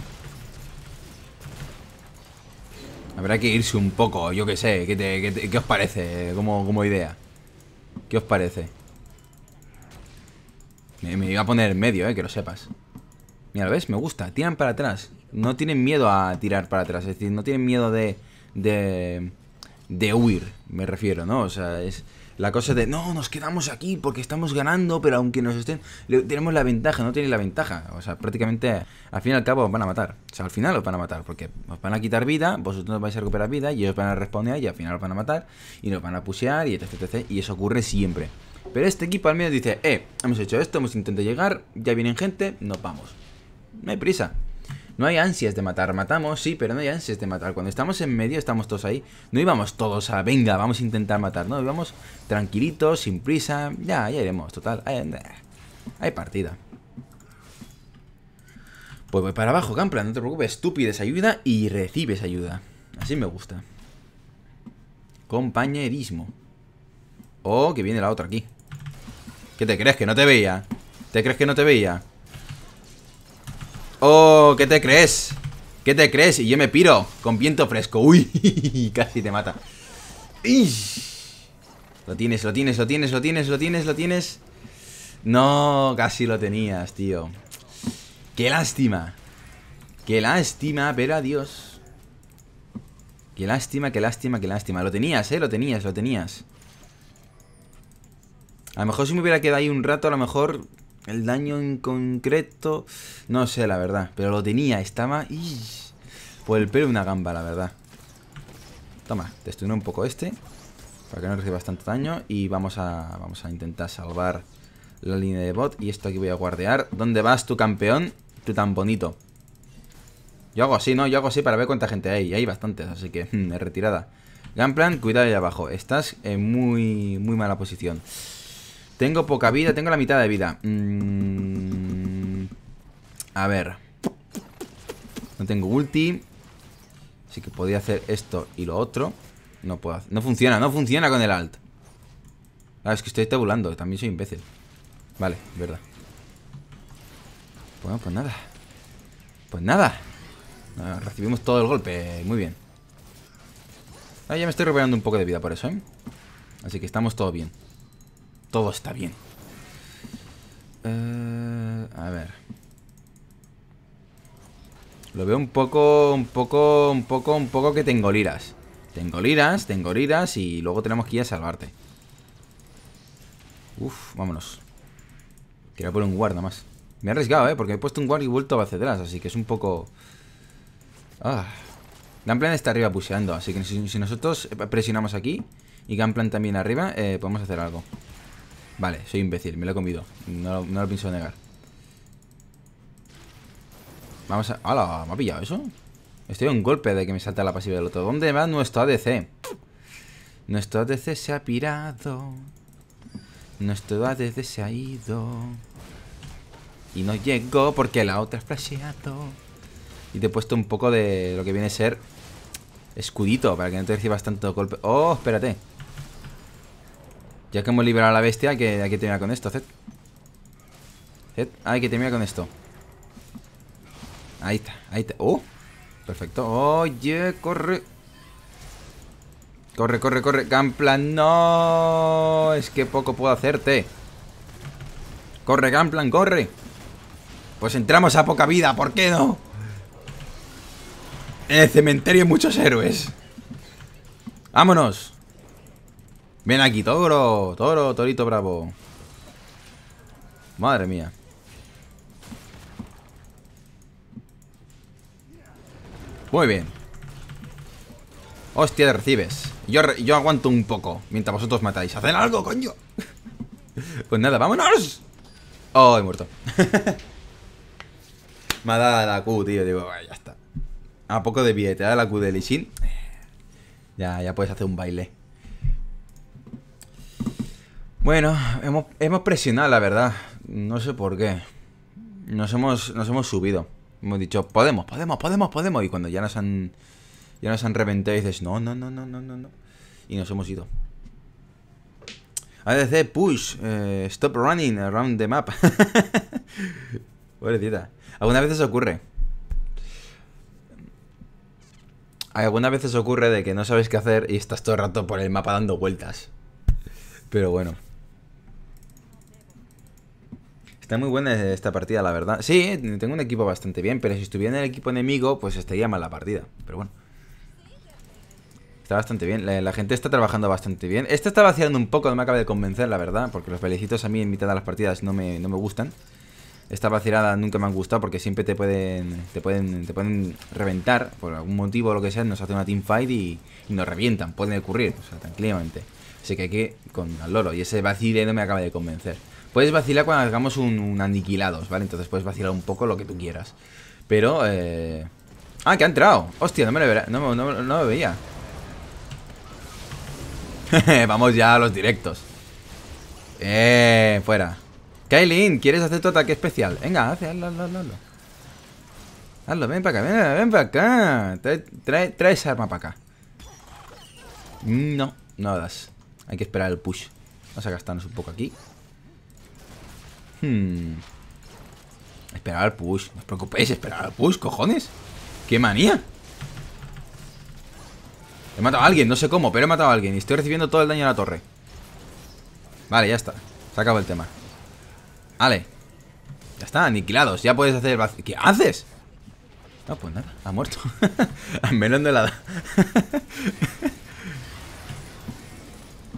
Habrá que irse un poco, yo qué sé. ¿Qué, os parece como, idea? ¿Qué os parece? Me, me, iba a poner en medio, eh, que lo sepas. Mira, ¿lo ves? Me gusta. Tiran para atrás. No tienen miedo a tirar para atrás. Es decir, no tienen miedo de... De, de huir, me refiero, ¿no? O sea, es... La cosa de, no, nos quedamos aquí porque estamos ganando, pero aunque nos estén... Le, tenemos la ventaja, no tiene la ventaja. O sea, prácticamente al fin y al cabo os van a matar. O sea, al final os van a matar porque os van a quitar vida, vosotros vais a recuperar vida y ellos van a responder y al final os van a matar y nos van a pusear y etc, etc. Y eso ocurre siempre. Pero este equipo al menos dice, eh, hemos hecho esto, hemos intentado llegar, ya vienen gente, nos vamos. No hay prisa. No hay ansias de matar. Matamos, sí, pero no hay ansias de matar. Cuando estamos en medio, estamos todos ahí. No íbamos todos a, venga, vamos a intentar matar. No, íbamos tranquilitos, sin prisa. Ya, ya iremos, total. Hay, eh, partida. Pues voy para abajo, Gamplan. No te preocupes, tú pides ayuda y recibes ayuda. Así me gusta. Compañerismo. Oh, que viene la otra aquí. ¿Qué te crees? ¿Que no te veía? ¿Te crees que no te veía? Oh, ¿qué te crees? ¿Qué te crees? Y yo me piro con viento fresco. Uy, casi te mata. Lo tienes, lo tienes, lo tienes, lo tienes, lo tienes, lo tienes. No, casi lo tenías, tío. Qué lástima. Qué lástima, pero adiós. Qué lástima, qué lástima, qué lástima. Lo tenías, eh, lo tenías, lo tenías. A lo mejor si me hubiera quedado ahí un rato, a lo mejor el daño en concreto, no sé la verdad, pero lo tenía, estaba... Pues el pelo una gamba, la verdad. Toma, destruyó un poco este, para que no reciba tanto daño. Y vamos a, vamos a intentar salvar la línea de bot. Y esto aquí voy a guardear. ¿Dónde vas tu campeón? Tú tan bonito. Yo hago así, ¿no? Yo hago así para ver cuánta gente hay. Y Hay bastantes, así que retirada. Gunplan, cuidado ahí abajo. Estás en muy, muy mala posición. Tengo poca vida, tengo la mitad de vida. Mm, a ver. No tengo ulti. Así que podía hacer esto y lo otro. No puedo No funciona, no funciona con el alt. Ah, es que estoy tabulando. También soy imbécil. Vale, verdad. Bueno, pues nada. Pues nada. Ah, recibimos todo el golpe. Muy bien. Ah, ya me estoy recuperando un poco de vida por eso, ¿eh? Así que estamos todo bien. Todo está bien. Eh, a ver. Lo veo un poco, un poco, un poco, un poco que tengo liras. Tengo liras, tengo liras y luego tenemos que ir a salvarte. Uf, vámonos. Quiero poner un guarda más. Me he arriesgado, ¿eh? Porque he puesto un guard y vuelto a atrás, así que es un poco... Ah. Gunplan está arriba Puseando así que si, nosotros presionamos aquí y Gunplan también arriba, eh, podemos hacer algo. Vale, soy imbécil, me lo he comido. No, lo pienso negar. Vamos a... ¡Hala! ¿Me ha pillado eso? Estoy a un golpe de que me salta la pasiva del otro. ¿Dónde va nuestro ADC? Nuestro ADC se ha pirado. Nuestro ADC se ha ido. Y no llegó porque la otra es flasheado. Y te he puesto un poco de lo que viene a ser escudito para que no te recibas tanto golpe. ¡Oh, espérate! Ya que hemos liberado a la bestia, hay que, terminar con esto, Zed. Zed, hay que terminar con esto. Ahí está, ahí está. ¡Oh! Perfecto. ¡Oye, corre! Corre, corre, corre. Gamplan, no. Es que poco puedo hacerte. Corre, Gamplan, corre. Pues entramos a poca vida, ¿por qué no? En el cementerio hay muchos héroes. Vámonos. Ven aquí, toro, toro, torito bravo. Madre mía. Muy bien. Hostia, recibes. Yo, aguanto un poco mientras vosotros matáis. ¡Hacen algo, coño! pues nada, ¡vámonos! Oh, he muerto. Me ha dado la Q, tío. Digo, ya está. A poco de Te da la Q de Lee Ya, ya puedes hacer un baile. Bueno, hemos, hemos presionado, la verdad. No sé por qué. Nos hemos, nos hemos subido. Hemos dicho, podemos, podemos, podemos, podemos. Y cuando ya nos han. Ya nos han reventado y dices, no, no, no, no, no, no, no. Y nos hemos ido. ADC, push, eh, stop running around the map. Pobrecita. Algunas veces ocurre. Algunas veces ocurre de que no sabes qué hacer y estás todo el rato por el mapa dando vueltas. Pero bueno. Está muy buena esta partida, la verdad. Sí, eh, tengo un equipo bastante bien, pero si estuviera en el equipo enemigo, pues estaría mal la partida. Pero bueno. Está bastante bien. La, gente está trabajando bastante bien. Esta está vaciando un poco, no me acaba de convencer, la verdad, porque los pelecitos a mí en mitad de las partidas no me, gustan. Esta vacilada nunca me ha gustado porque siempre te pueden te pueden te pueden reventar por algún motivo o lo que sea, nos hace una teamfight y, y nos revientan, pueden ocurrir, o sea, tranquilamente. Así que hay con al loro y ese vacile no me acaba de convencer. Puedes vacilar cuando hagamos un, aniquilados, ¿vale? Entonces puedes vacilar un poco lo que tú quieras. Pero, eh... Ah, que ha entrado. Hostia, no me lo, veía. Vamos ya a los directos. Eh, fuera. Kailin, ¿quieres hacer tu ataque especial? Venga, hazlo, hazlo, hazlo, hazlo. ven para acá, ven, para acá. trae esa arma para acá. Mm, no, no das. Hay que esperar el push. Vamos a gastarnos un poco aquí. Hmm. Esperar al push. No os preocupéis, esperar al push, cojones. ¡Qué manía! He matado a alguien, no sé cómo, pero he matado a alguien. Y estoy recibiendo todo el daño a la torre. Vale, ya está. Se acabó el tema. Vale. Ya está, aniquilados. Ya puedes hacer... ¿Qué haces? No, pues nada. Ha muerto. Menos de la...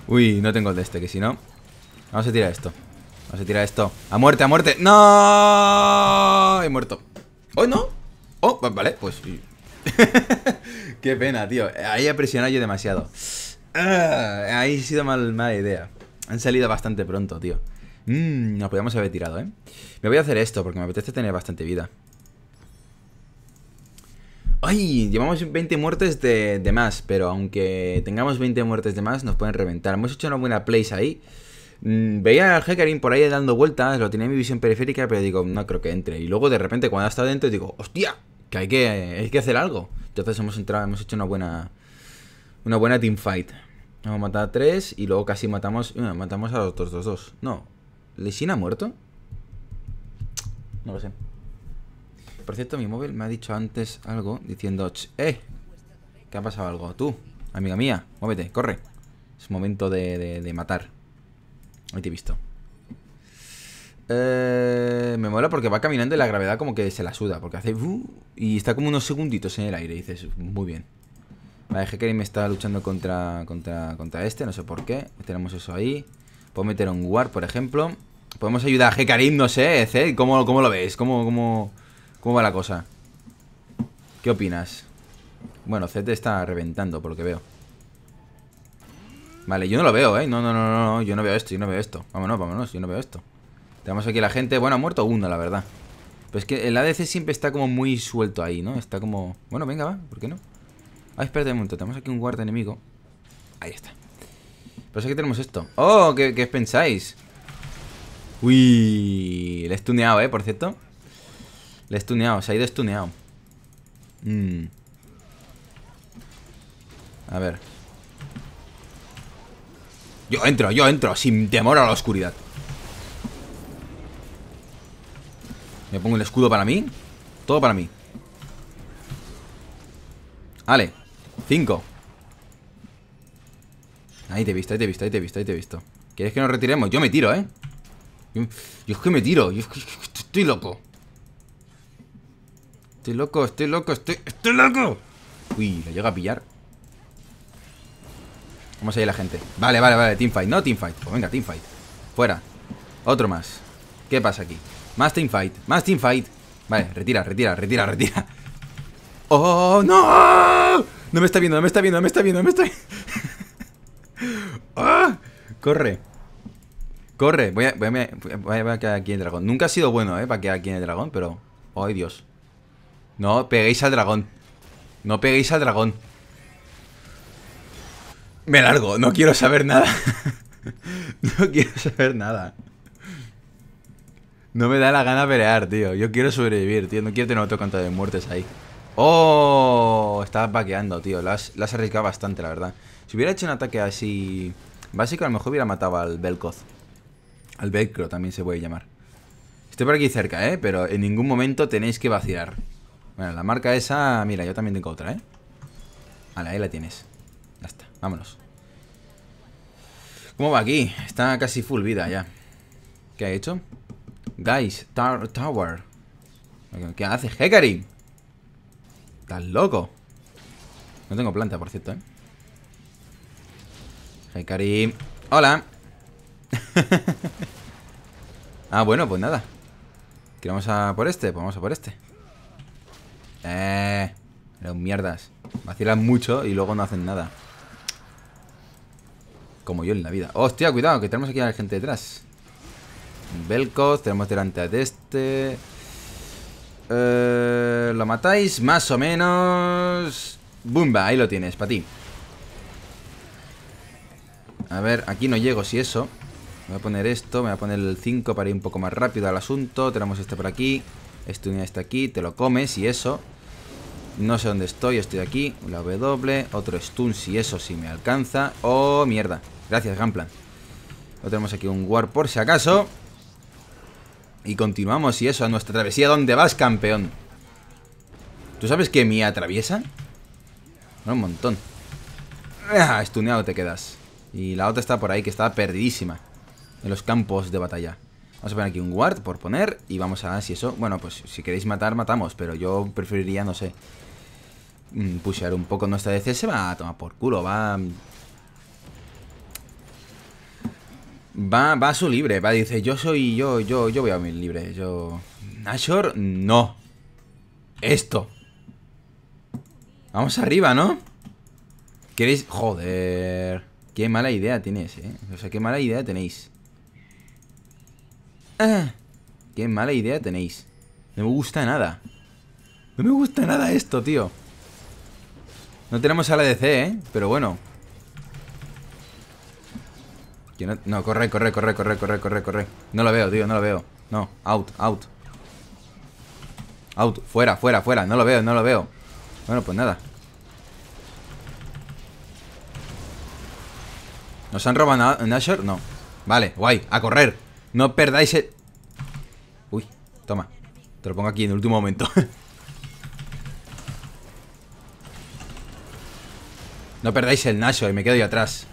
Uy, no tengo el de este, que si no... Vamos a tirar esto. Vamos a tirar esto. A muerte, a muerte. ¡No! He muerto. ¿Hoy ¿Oh, no? Oh, vale, pues... Qué pena, tío. Ahí he presionado yo demasiado. Ah, ahí ha sido mal, mala idea. Han salido bastante pronto, tío. Mmm, nos podíamos haber tirado, ¿eh? Me voy a hacer esto porque me apetece tener bastante vida. ¡Ay! Llevamos 20 muertes de, de más, pero aunque tengamos 20 muertes de más, nos pueden reventar. Hemos hecho una buena place ahí. Mm, veía al Hecarim por ahí dando vueltas, lo tenía en mi visión periférica, pero digo, no creo que entre. Y luego de repente cuando ha estado dentro digo, hostia, que hay que, que hacer algo. Entonces hemos entrado, hemos hecho una buena una buena teamfight. Hemos matado a tres y luego casi matamos, matamos a los otros dos, dos. No, ¿Lesina ha muerto? No lo sé. Por cierto, mi móvil me ha dicho antes algo diciendo, ¡eh! qué ha pasado algo. Tú, amiga mía, muévete, corre. Es momento de matar. Ahí te he visto. Eh, me mola porque va caminando y la gravedad como que se la suda. Porque hace... ¡uh! y está como unos segunditos en el aire. dices, muy bien. Vale, Hecarim está luchando contra, contra, contra este. No sé por qué. Tenemos eso ahí. Puedo meter un guard, por ejemplo. Podemos ayudar a Hecarim, no sé. Eh, Zed. ¿Cómo, ¿Cómo, lo ves? ¿Cómo, cómo, ¿Cómo va la cosa? ¿Qué opinas? Bueno, Zed está reventando, por lo que veo. Vale, yo no lo veo, ¿eh? No, no, no, no, yo no veo esto, yo no veo esto Vámonos, vámonos, yo no veo esto Tenemos aquí la gente, bueno, ha muerto uno, la verdad Pues que el ADC siempre está como muy suelto ahí, ¿no? Está como... Bueno, venga, va, ¿por qué no? Ah, espérate un momento, tenemos aquí un guarda enemigo Ahí está Pero aquí tenemos esto ¡Oh! ¿Qué, pensáis? Uy, le he stuneado, ¿eh? Por cierto Le he stuneado, se ha ido stuneado mm. a ver yo entro, yo entro, sin temor a la oscuridad Me pongo el escudo para mí Todo para mí Vale, cinco Ahí te he visto, ahí te he visto, ahí te he visto, ahí te he visto ¿Quieres que nos retiremos? Yo me tiro, ¿eh? Yo, es que me tiro, yo, estoy loco Estoy loco, estoy loco, estoy... ¡Estoy loco! Uy, le llega a pillar Vamos a ir la gente. Vale, vale, vale. Teamfight, no teamfight. Pues venga, teamfight. Fuera. Otro más. ¿Qué pasa aquí? Más teamfight. Más teamfight. Vale, retira, retira, retira, retira. ¡Oh, no! No me está viendo, no me está viendo, no me está viendo, no me está ah, Corre. Corre. Voy a, voy, a, voy a quedar aquí en el dragón. Nunca ha sido bueno, ¿eh? Para quedar aquí en el dragón, pero... ¡Ay, Dios! No, peguéis al dragón. No peguéis al dragón. Me largo, no quiero saber nada. no quiero saber nada. No me da la gana pelear, tío. Yo quiero sobrevivir, tío. No quiero tener otro contra de muertes ahí. ¡Oh! Estaba vaqueando, tío. Las has, arriesgado bastante, la verdad. Si hubiera hecho un ataque así básico, a lo mejor hubiera matado al Belcoz, Al Velcro también se puede llamar. Estoy por aquí cerca, ¿eh? Pero en ningún momento tenéis que vaciar Bueno, la marca esa... Mira, yo también tengo otra, ¿eh? Vale, ahí la tienes. Vámonos. ¿Cómo va aquí? Está casi full vida ya. ¿Qué ha hecho? Guys, Tower. ¿Qué hace? Hekari? ¿Estás loco? No tengo planta, por cierto, ¿eh? Hekari. ¡Hola! ah, bueno, pues nada. Vamos a por este? Pues vamos a por este. Eh. las mierdas. Vacilan mucho y luego no hacen nada. Como yo en la vida. Hostia, cuidado, que tenemos aquí a la gente detrás. Belkoz, tenemos delante a este. lo matáis más o menos. Bumba, ahí lo tienes, para ti. A ver, aquí no llego si eso. voy a poner esto, me voy a poner el 5 para ir un poco más rápido al asunto. Tenemos este por aquí, este está aquí, te lo comes y eso. No sé dónde estoy, estoy aquí. La W, otro stun si eso sí me alcanza. ¡Oh, mierda! Gracias, Gamplan. Lo tenemos aquí un guard por si acaso. Y continuamos, y eso, a nuestra travesía. ¿Dónde vas, campeón? ¿Tú sabes que me atraviesa? un montón. Ah, estuneado te quedas. Y la otra está por ahí, que está perdidísima. En los campos de batalla. Vamos a poner aquí un guard por poner. Y vamos a, si eso... Bueno, pues si queréis matar, matamos. Pero yo preferiría, no sé... Mm, pushear un poco nuestra DC. Se va a tomar por culo. Va Va, a su libre, va, dice, yo soy, yo, yo, yo voy a mi libre, yo... Nashor, no. Esto. Vamos arriba, ¿no? ¿Queréis? Joder. Qué mala idea tienes, ¿eh? O sea, qué mala idea tenéis. Ah, qué mala idea tenéis. No me gusta nada. No me gusta nada esto, tío. No tenemos a la DC, ¿eh? Pero bueno, no, corre, corre, corre, corre, corre, corre, corre. No lo veo, tío, no lo veo. No, out, out. Out, fuera, fuera, fuera. No lo veo, no lo veo. Bueno, pues nada. ¿Nos han robado Nashor? No. Vale, guay, a correr. No perdáis el... Uy, toma. Te lo pongo aquí en el último momento. no perdáis el Nashor y me quedo yo atrás.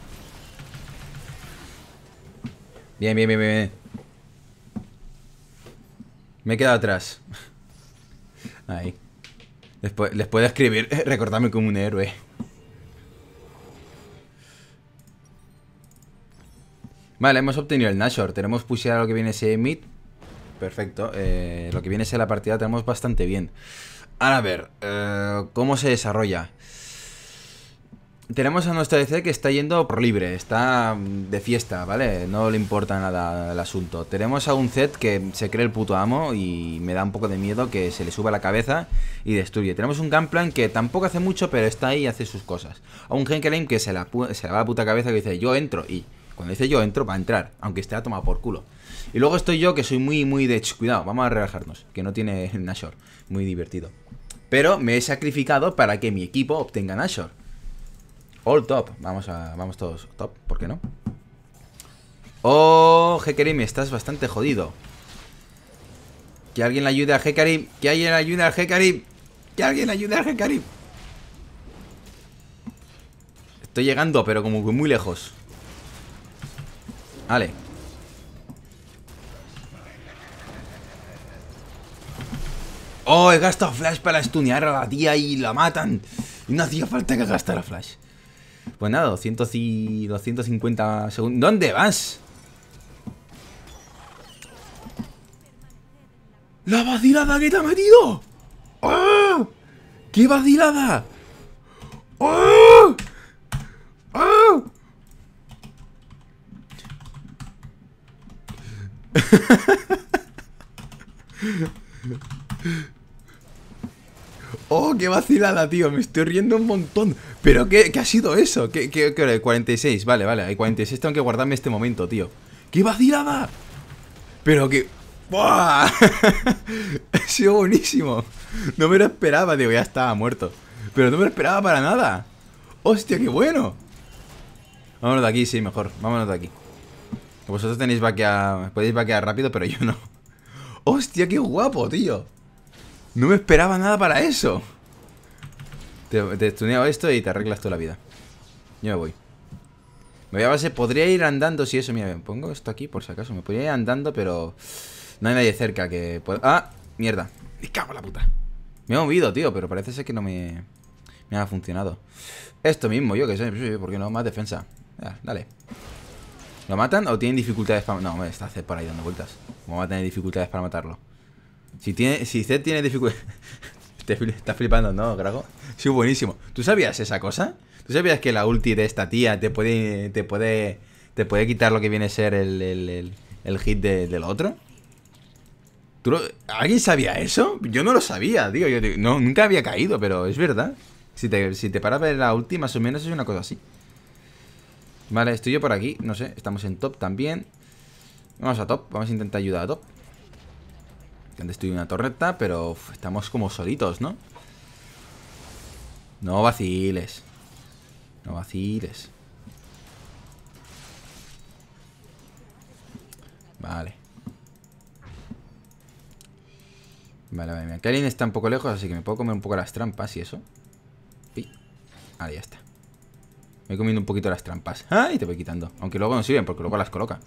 Bien, bien, bien, bien. Me he quedado atrás. Ahí. Después, les puedo escribir, recordarme como un héroe. Vale, hemos obtenido el Nashor. Tenemos pushear lo que viene ese mid. Perfecto. Eh, lo que viene ese la partida tenemos bastante bien. Ahora a ver, eh, ¿cómo se desarrolla? tenemos a nuestro DC e que está yendo por libre, está mm, de fiesta, ¿vale? No le importa nada el asunto. Tenemos a un Z que se cree el puto amo y me da un poco de miedo que se le suba la cabeza y destruye. Tenemos un Gunplan que tampoco hace mucho, pero está ahí y hace sus cosas. A un Henkelheim que se, la se le va la puta cabeza y dice, yo entro y... Cuando dice yo entro, va a entrar, aunque esté a tomar por culo. Y luego estoy yo que soy muy, muy de... Cuidado, vamos a relajarnos, que no tiene Nashor. Muy divertido. Pero me he sacrificado para que mi equipo obtenga Nashor. All top. Vamos a. Vamos todos top, ¿por qué no? Oh, Hecarim, estás bastante jodido. Que alguien le ayude a Hecarim. Que alguien le ayude a Hecarim. Que alguien le ayude a Hecarim. Estoy llegando, pero como muy lejos. Vale. Oh, he gastado flash para estunear a la tía y la matan. Y no hacía falta que gastara flash. Pues nada, 200 y 250 segundos. ¿Dónde vas? ¡La vacilada que te ha metido! ¡Ah! ¡Qué vacilada! ¡Oh! ¡Oh! Oh, qué vacilada, tío. Me estoy riendo un montón. ¿Pero qué, qué ha sido eso? ¿Qué, qué, qué 46, vale, vale. Hay 46 tengo que guardarme este momento, tío. ¡Qué vacilada! Pero qué ¡Buah! ha sido buenísimo. No me lo esperaba, digo, ya estaba muerto. Pero no me lo esperaba para nada. ¡Hostia, qué bueno! Vámonos de aquí, sí, mejor. Vámonos de aquí. Vosotros tenéis vaquear... Podéis vaquear rápido, pero yo no. ¡Hostia, qué guapo, tío! No me esperaba nada para eso. Te, te esto y te arreglas toda la vida. Yo me voy. Me voy a base. Podría ir andando si eso. Mira, me pongo esto aquí por si acaso. Me podría ir andando, pero. No hay nadie cerca que pueda. ¡Ah! Mierda. Me cago la puta. Me he movido, tío, pero parece ser que no me. Me ha funcionado. Esto mismo, yo que sé. ¿Por qué no? Más defensa. Ya, dale. ¿Lo matan o tienen dificultades para.? No, me está por ahí dando vueltas. Vamos va a tener dificultades para matarlo? Si, tiene, si usted tiene dificultad... Te estás flipando, ¿no, Grago? Sí, buenísimo. ¿Tú sabías esa cosa? ¿Tú sabías que la ulti de esta tía te puede... Te puede, te puede quitar lo que viene a ser el, hit del otro? ¿Tú ¿Alguien sabía eso? Yo no lo sabía, digo, Yo, no, nunca había caído, pero es verdad. Si te, si te paras ver la ulti, más o menos es una cosa así. Vale, estoy yo por aquí. No sé, estamos en top también. Vamos a top, vamos a intentar ayudar a top. Que estoy? en una torreta, pero estamos como solitos, ¿no? No vaciles. No vaciles. Vale. Vale, vale. aquí alguien está un poco lejos, así que me puedo comer un poco las trampas y eso. Ahí ya está. Me he comido un poquito las trampas. Y Te voy quitando. Aunque luego no sirven, porque luego las coloca.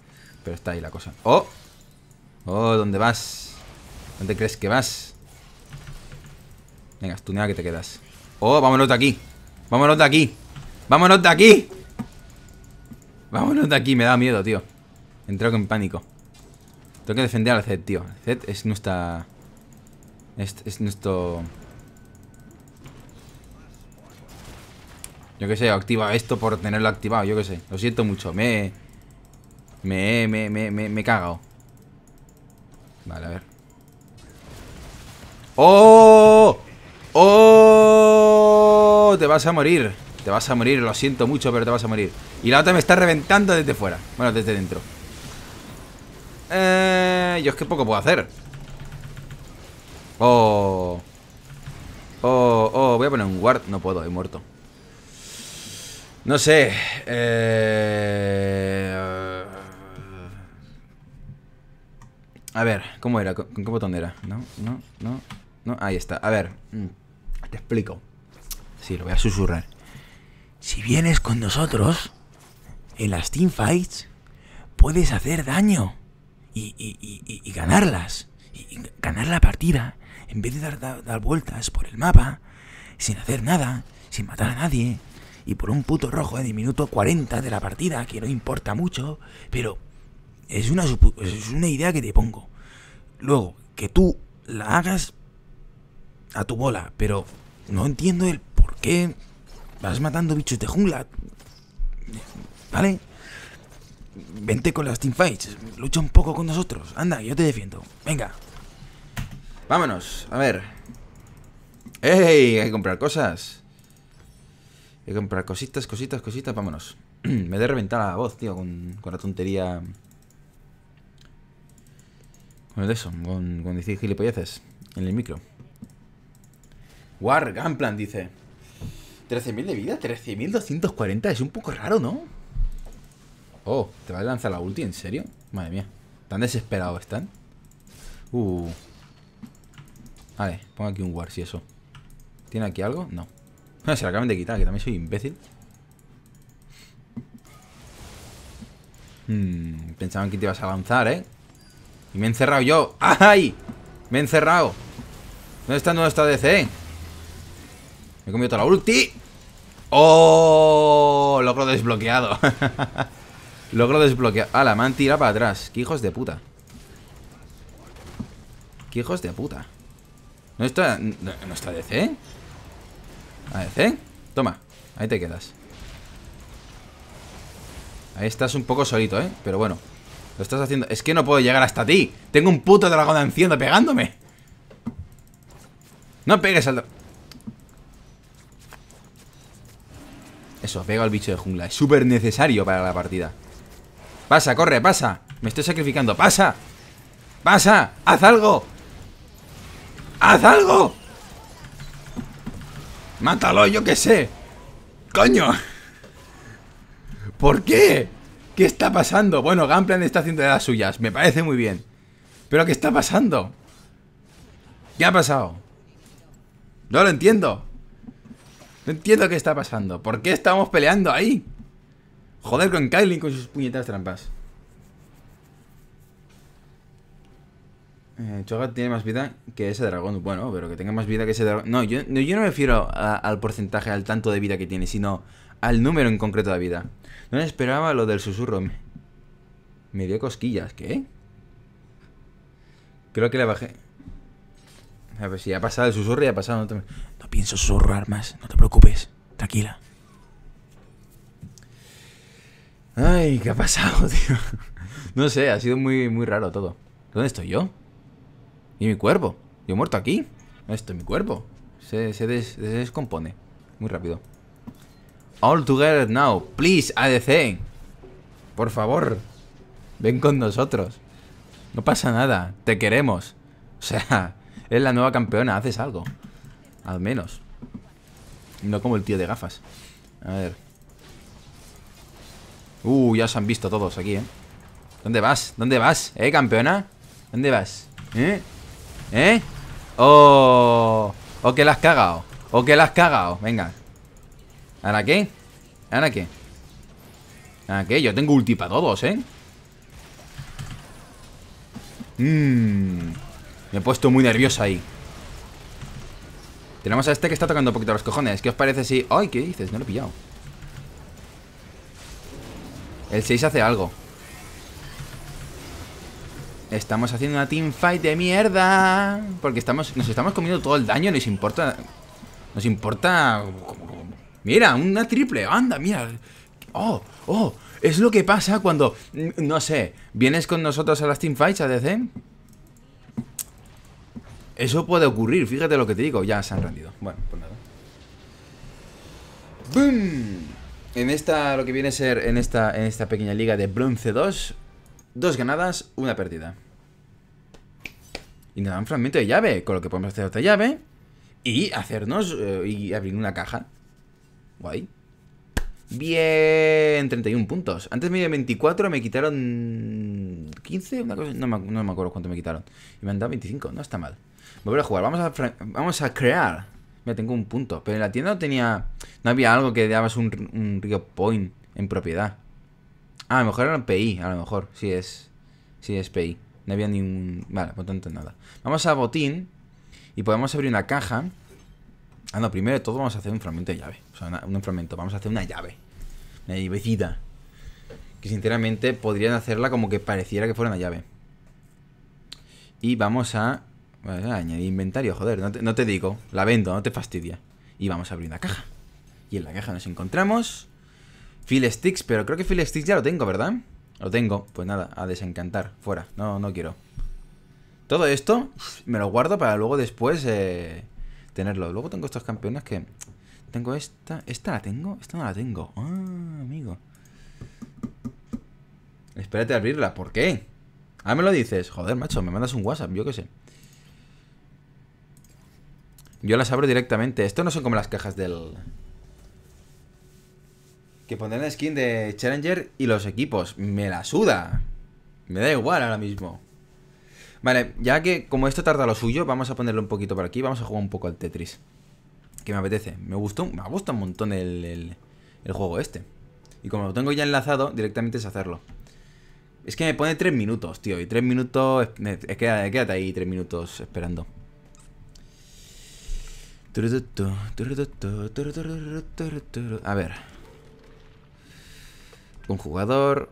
Pero está ahí la cosa. ¡Oh! ¡Oh! ¿Dónde vas? ¿Dónde crees que vas? Venga, estuneada que te quedas Oh, vámonos de aquí Vámonos de aquí Vámonos de aquí Vámonos de aquí, me da miedo, tío He entrado en pánico Tengo que defender al Zed, tío Zed es nuestra... Es, nuestro... Yo qué sé, activa esto por tenerlo activado Yo qué sé, lo siento mucho Me... Me, me, me, me, me he cagado Vale, a ver ¡Oh! ¡Oh! Te vas a morir. Te vas a morir, lo siento mucho, pero te vas a morir. Y la otra me está reventando desde fuera. Bueno, desde dentro. Eh, yo es que poco puedo hacer. Oh. Oh, oh, voy a poner un guard. No puedo, he muerto. No sé. Eh, a ver, ¿cómo era? ¿Con qué botón era? No, no, no. ¿no? Ahí está. A ver, mm, te explico. Sí, lo voy a susurrar. Si vienes con nosotros, en las teamfights, puedes hacer daño y, ganarlas. Y, ganar la partida en vez de dar, vueltas por el mapa sin hacer nada, sin matar a nadie y por un puto rojo en el minuto 40 de la partida, que no importa mucho, pero es una, es una idea que te pongo. Luego, que tú la hagas a tu bola, pero no entiendo el por qué vas matando bichos de jungla. ¿Vale? Vente con las teamfights, lucha un poco con nosotros. Anda, yo te defiendo. Venga. Vámonos, a ver. ¡Ey! Hay que comprar cosas. Hay que comprar cositas, cositas, cositas. Vámonos. Me de reventar la voz, tío, con, la tontería... Con el de eso, con, con decir gilipolleces en el micro. War Gunplan dice. 13.000 de vida, 13.240. Es un poco raro, ¿no? Oh, ¿te vas a lanzar la ulti? ¿En serio? Madre mía. Tan desesperado están. Uh. Vale, pongo aquí un War, si eso. ¿Tiene aquí algo? No. Se la acaban de quitar, que también soy imbécil. Hmm, pensaban que te ibas a lanzar, ¿eh? Y me he encerrado yo. ¡Ay! Me he encerrado. ¿Dónde está nuestra DC? Me he comido toda la ulti. ¡Oh! Logro desbloqueado. Logro desbloqueado. Ah, la man para atrás. ¡Qué hijos de puta! ¡Qué hijos de puta! ¿No está, no, no está ¿De C? Toma. Ahí te quedas. Ahí estás un poco solito, ¿eh? Pero bueno. Lo estás haciendo... Es que no puedo llegar hasta ti. Tengo un puto dragón enciendo pegándome. No pegues al... Eso, pega al bicho de jungla. Es súper necesario para la partida. Pasa, corre, pasa. Me estoy sacrificando. ¡Pasa! ¡Pasa! ¡Haz algo! ¡Haz algo! ¡Mátalo, yo qué sé! ¡Coño! ¿Por qué? ¿Qué está pasando? Bueno, Gamplan está haciendo de las suyas. Me parece muy bien. ¿Pero qué está pasando? ¿Qué ha pasado? No lo entiendo. No entiendo qué está pasando. ¿Por qué estamos peleando ahí? Joder con Kylie con sus puñetas trampas. Eh, Chogat tiene más vida que ese dragón. Bueno, pero que tenga más vida que ese dragón. No, yo no, me refiero al porcentaje, al tanto de vida que tiene, sino al número en concreto de vida. No esperaba lo del susurro. Me, dio cosquillas. ¿Qué? Creo que le bajé. A ver si ha pasado el susurro y ha pasado pienso susurrar más, no te preocupes, tranquila. Ay, ¿qué ha pasado, tío? No sé, ha sido muy, muy raro todo. ¿Dónde estoy yo? ¿Y mi cuerpo? ¿Yo he muerto aquí? Esto es mi cuerpo. Se, descompone. Muy rápido. All together now. Please, ADC. Por favor. Ven con nosotros. No pasa nada. Te queremos. O sea, es la nueva campeona. Haces algo. Al menos. No como el tío de gafas. A ver. Uh, ya se han visto todos aquí, ¿eh? ¿Dónde vas? ¿Dónde vas? ¿Eh, campeona? ¿Dónde vas? ¿Eh? ¿Eh? ¡Oh! que la has cagado? ¿O oh, que la has cagado? Venga. ¿Ahora qué? ¿Ahora qué? ¿Ahora qué? Yo tengo ulti para todos, ¿eh? Mmm. Me he puesto muy nerviosa ahí. Tenemos a este que está tocando un poquito los cojones. ¿Qué os parece si...? ¡Ay, qué dices! No lo he pillado. El 6 hace algo. Estamos haciendo una teamfight de mierda. Porque estamos, nos estamos comiendo todo el daño. Nos importa... Nos importa... Mira, una triple. Anda, mira. Oh, oh. Es lo que pasa cuando... No sé. Vienes con nosotros a las teamfights, DC... Eso puede ocurrir, fíjate lo que te digo. Ya se han rendido. Bueno, pues nada. ¡Boom! En esta, lo que viene a ser en esta, en esta pequeña liga de bronce 2, dos ganadas, una pérdida. Y nos dan un fragmento de llave, con lo que podemos hacer otra llave y hacernos eh, y abrir una caja. Guay. Bien, 31 puntos. Antes me dieron 24, me quitaron 15, una cosa, no, me, no me acuerdo cuánto me quitaron. Y me han dado 25, no está mal. Volver a jugar. Vamos a, vamos a crear. Mira, tengo un punto. Pero en la tienda no tenía... No había algo que dabas un, un Rio Point en propiedad. Ah, a lo mejor era un PI, a lo mejor. Sí es... Sí es PI. No había ningún... Vale, por tanto nada. Vamos a botín. Y podemos abrir una caja. Ah, no, primero de todo vamos a hacer un fragmento de llave. O sea, un fragmento. Vamos a hacer una llave. Una llavecita. Que sinceramente podrían hacerla como que pareciera que fuera una llave. Y vamos a Vale, inventario, joder, no te, digo. La vendo, no te fastidia. Y vamos a abrir la caja. Y en la caja nos encontramos... Phil Sticks, pero creo que Phil Sticks ya lo tengo, ¿verdad? Lo tengo. Pues nada, a desencantar. Fuera. No, no quiero. Todo esto me lo guardo para luego después eh, tenerlo. Luego tengo estos campeones que... Tengo esta... ¿Esta la tengo? Esta no la tengo. Ah, amigo. Espérate a abrirla. ¿Por qué? Ah, me lo dices. Joder, macho, me mandas un WhatsApp, yo qué sé. Yo las abro directamente. Esto no son como las cajas del... Que pondrán la skin de Challenger y los equipos. Me la suda. Me da igual ahora mismo. Vale, ya que como esto tarda lo suyo, vamos a ponerlo un poquito por aquí. Vamos a jugar un poco al Tetris. Que me apetece. Me gustó, me gusta un montón el, el, juego este. Y como lo tengo ya enlazado, directamente es hacerlo. Es que me pone tres minutos, tío. Y tres minutos... Quédate, quédate ahí tres minutos esperando. A ver. Un jugador.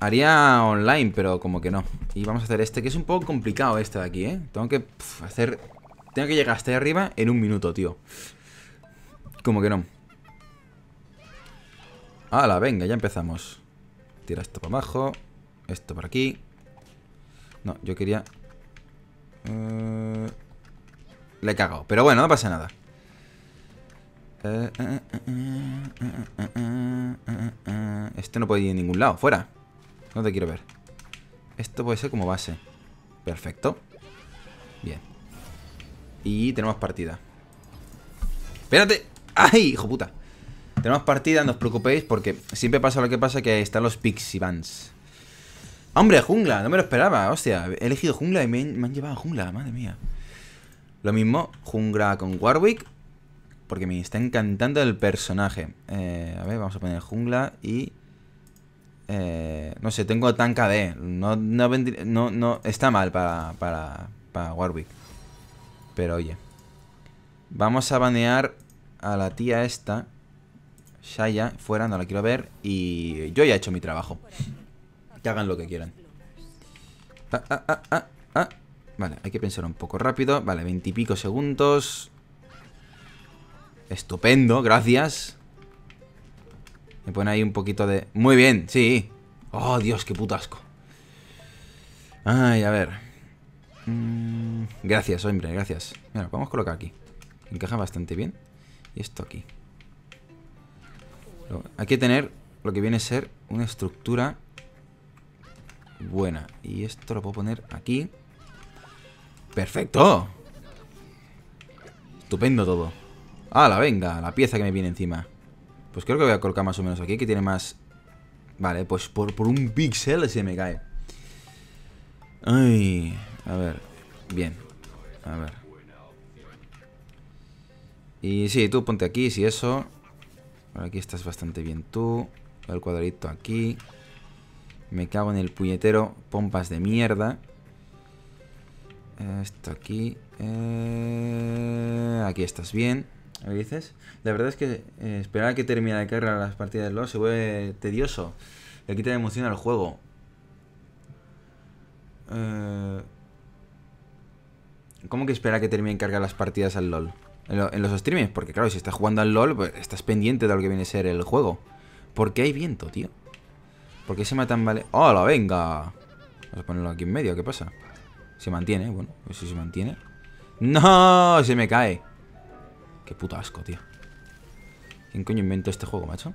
Haría online, pero como que no. Y vamos a hacer este, que es un poco complicado este de aquí, ¿eh? Tengo que hacer... Tengo que llegar hasta ahí arriba en un minuto, tío. Como que no. ¡Hala! Venga, ya empezamos. Tira esto para abajo. Esto por aquí. No, yo quería... Eh, le he cagado. Pero bueno, no pasa nada. Este no puede ir a ningún lado. Fuera. No te quiero ver. Esto puede ser como base. Perfecto. Bien. Y tenemos partida. ¡Espérate! ¡Ay, hijo puta! Tenemos partida, no os preocupéis, porque siempre pasa lo que pasa, que están los Pixie ¡Hombre, jungla! No me lo esperaba, hostia. He elegido jungla y han, me han llevado a jungla, madre mía. Lo mismo, jungla con Warwick, porque me está encantando el personaje. Eh, a ver, vamos a poner jungla y... Eh, no sé, tengo tan de No, no, está mal para, para, para Warwick. Pero oye. Vamos a banear a la tía esta. Shaya, fuera, no la quiero ver. Y yo ya he hecho mi trabajo. Que hagan lo que quieran. ah, ah, ah, ah. ah. Vale, hay que pensar un poco rápido. Vale, veintipico segundos. Estupendo, gracias. Me pone ahí un poquito de... Muy bien, sí. Oh, Dios, qué putasco. Ay, a ver. Mm, gracias, hombre, gracias. Mira, lo podemos colocar aquí. Encaja bastante bien. Y esto aquí. hay que tener lo que viene a ser una estructura buena. Y esto lo puedo poner aquí. Perfecto. Estupendo todo. Ah, la venga, la pieza que me viene encima. Pues creo que voy a colocar más o menos aquí, que tiene más... Vale, pues por, un pixel se me cae. Ay, a ver. Bien, a ver. Y sí, tú ponte aquí, si eso. aquí estás bastante bien tú. El cuadradito aquí. Me cago en el puñetero. Pompas de mierda. Esto aquí. Eh, aquí estás bien. ¿Me dices? La verdad es que eh, esperar a que termine de cargar las partidas del LOL se vuelve tedioso. Le quita te emoción al juego. Eh, ¿Cómo que espera a que termine cargar las partidas al LOL? En, los streamings, porque claro, si estás jugando al LOL, pues, estás pendiente de lo que viene a ser el juego. ¿Por qué hay viento, tío? ¿Por qué se matan vale? ¡Hola, venga! Vamos a ponerlo aquí en medio, ¿qué pasa? Se mantiene, bueno, a si se mantiene ¡No! Se me cae Qué puto asco, tío ¿Quién coño inventó este juego, macho?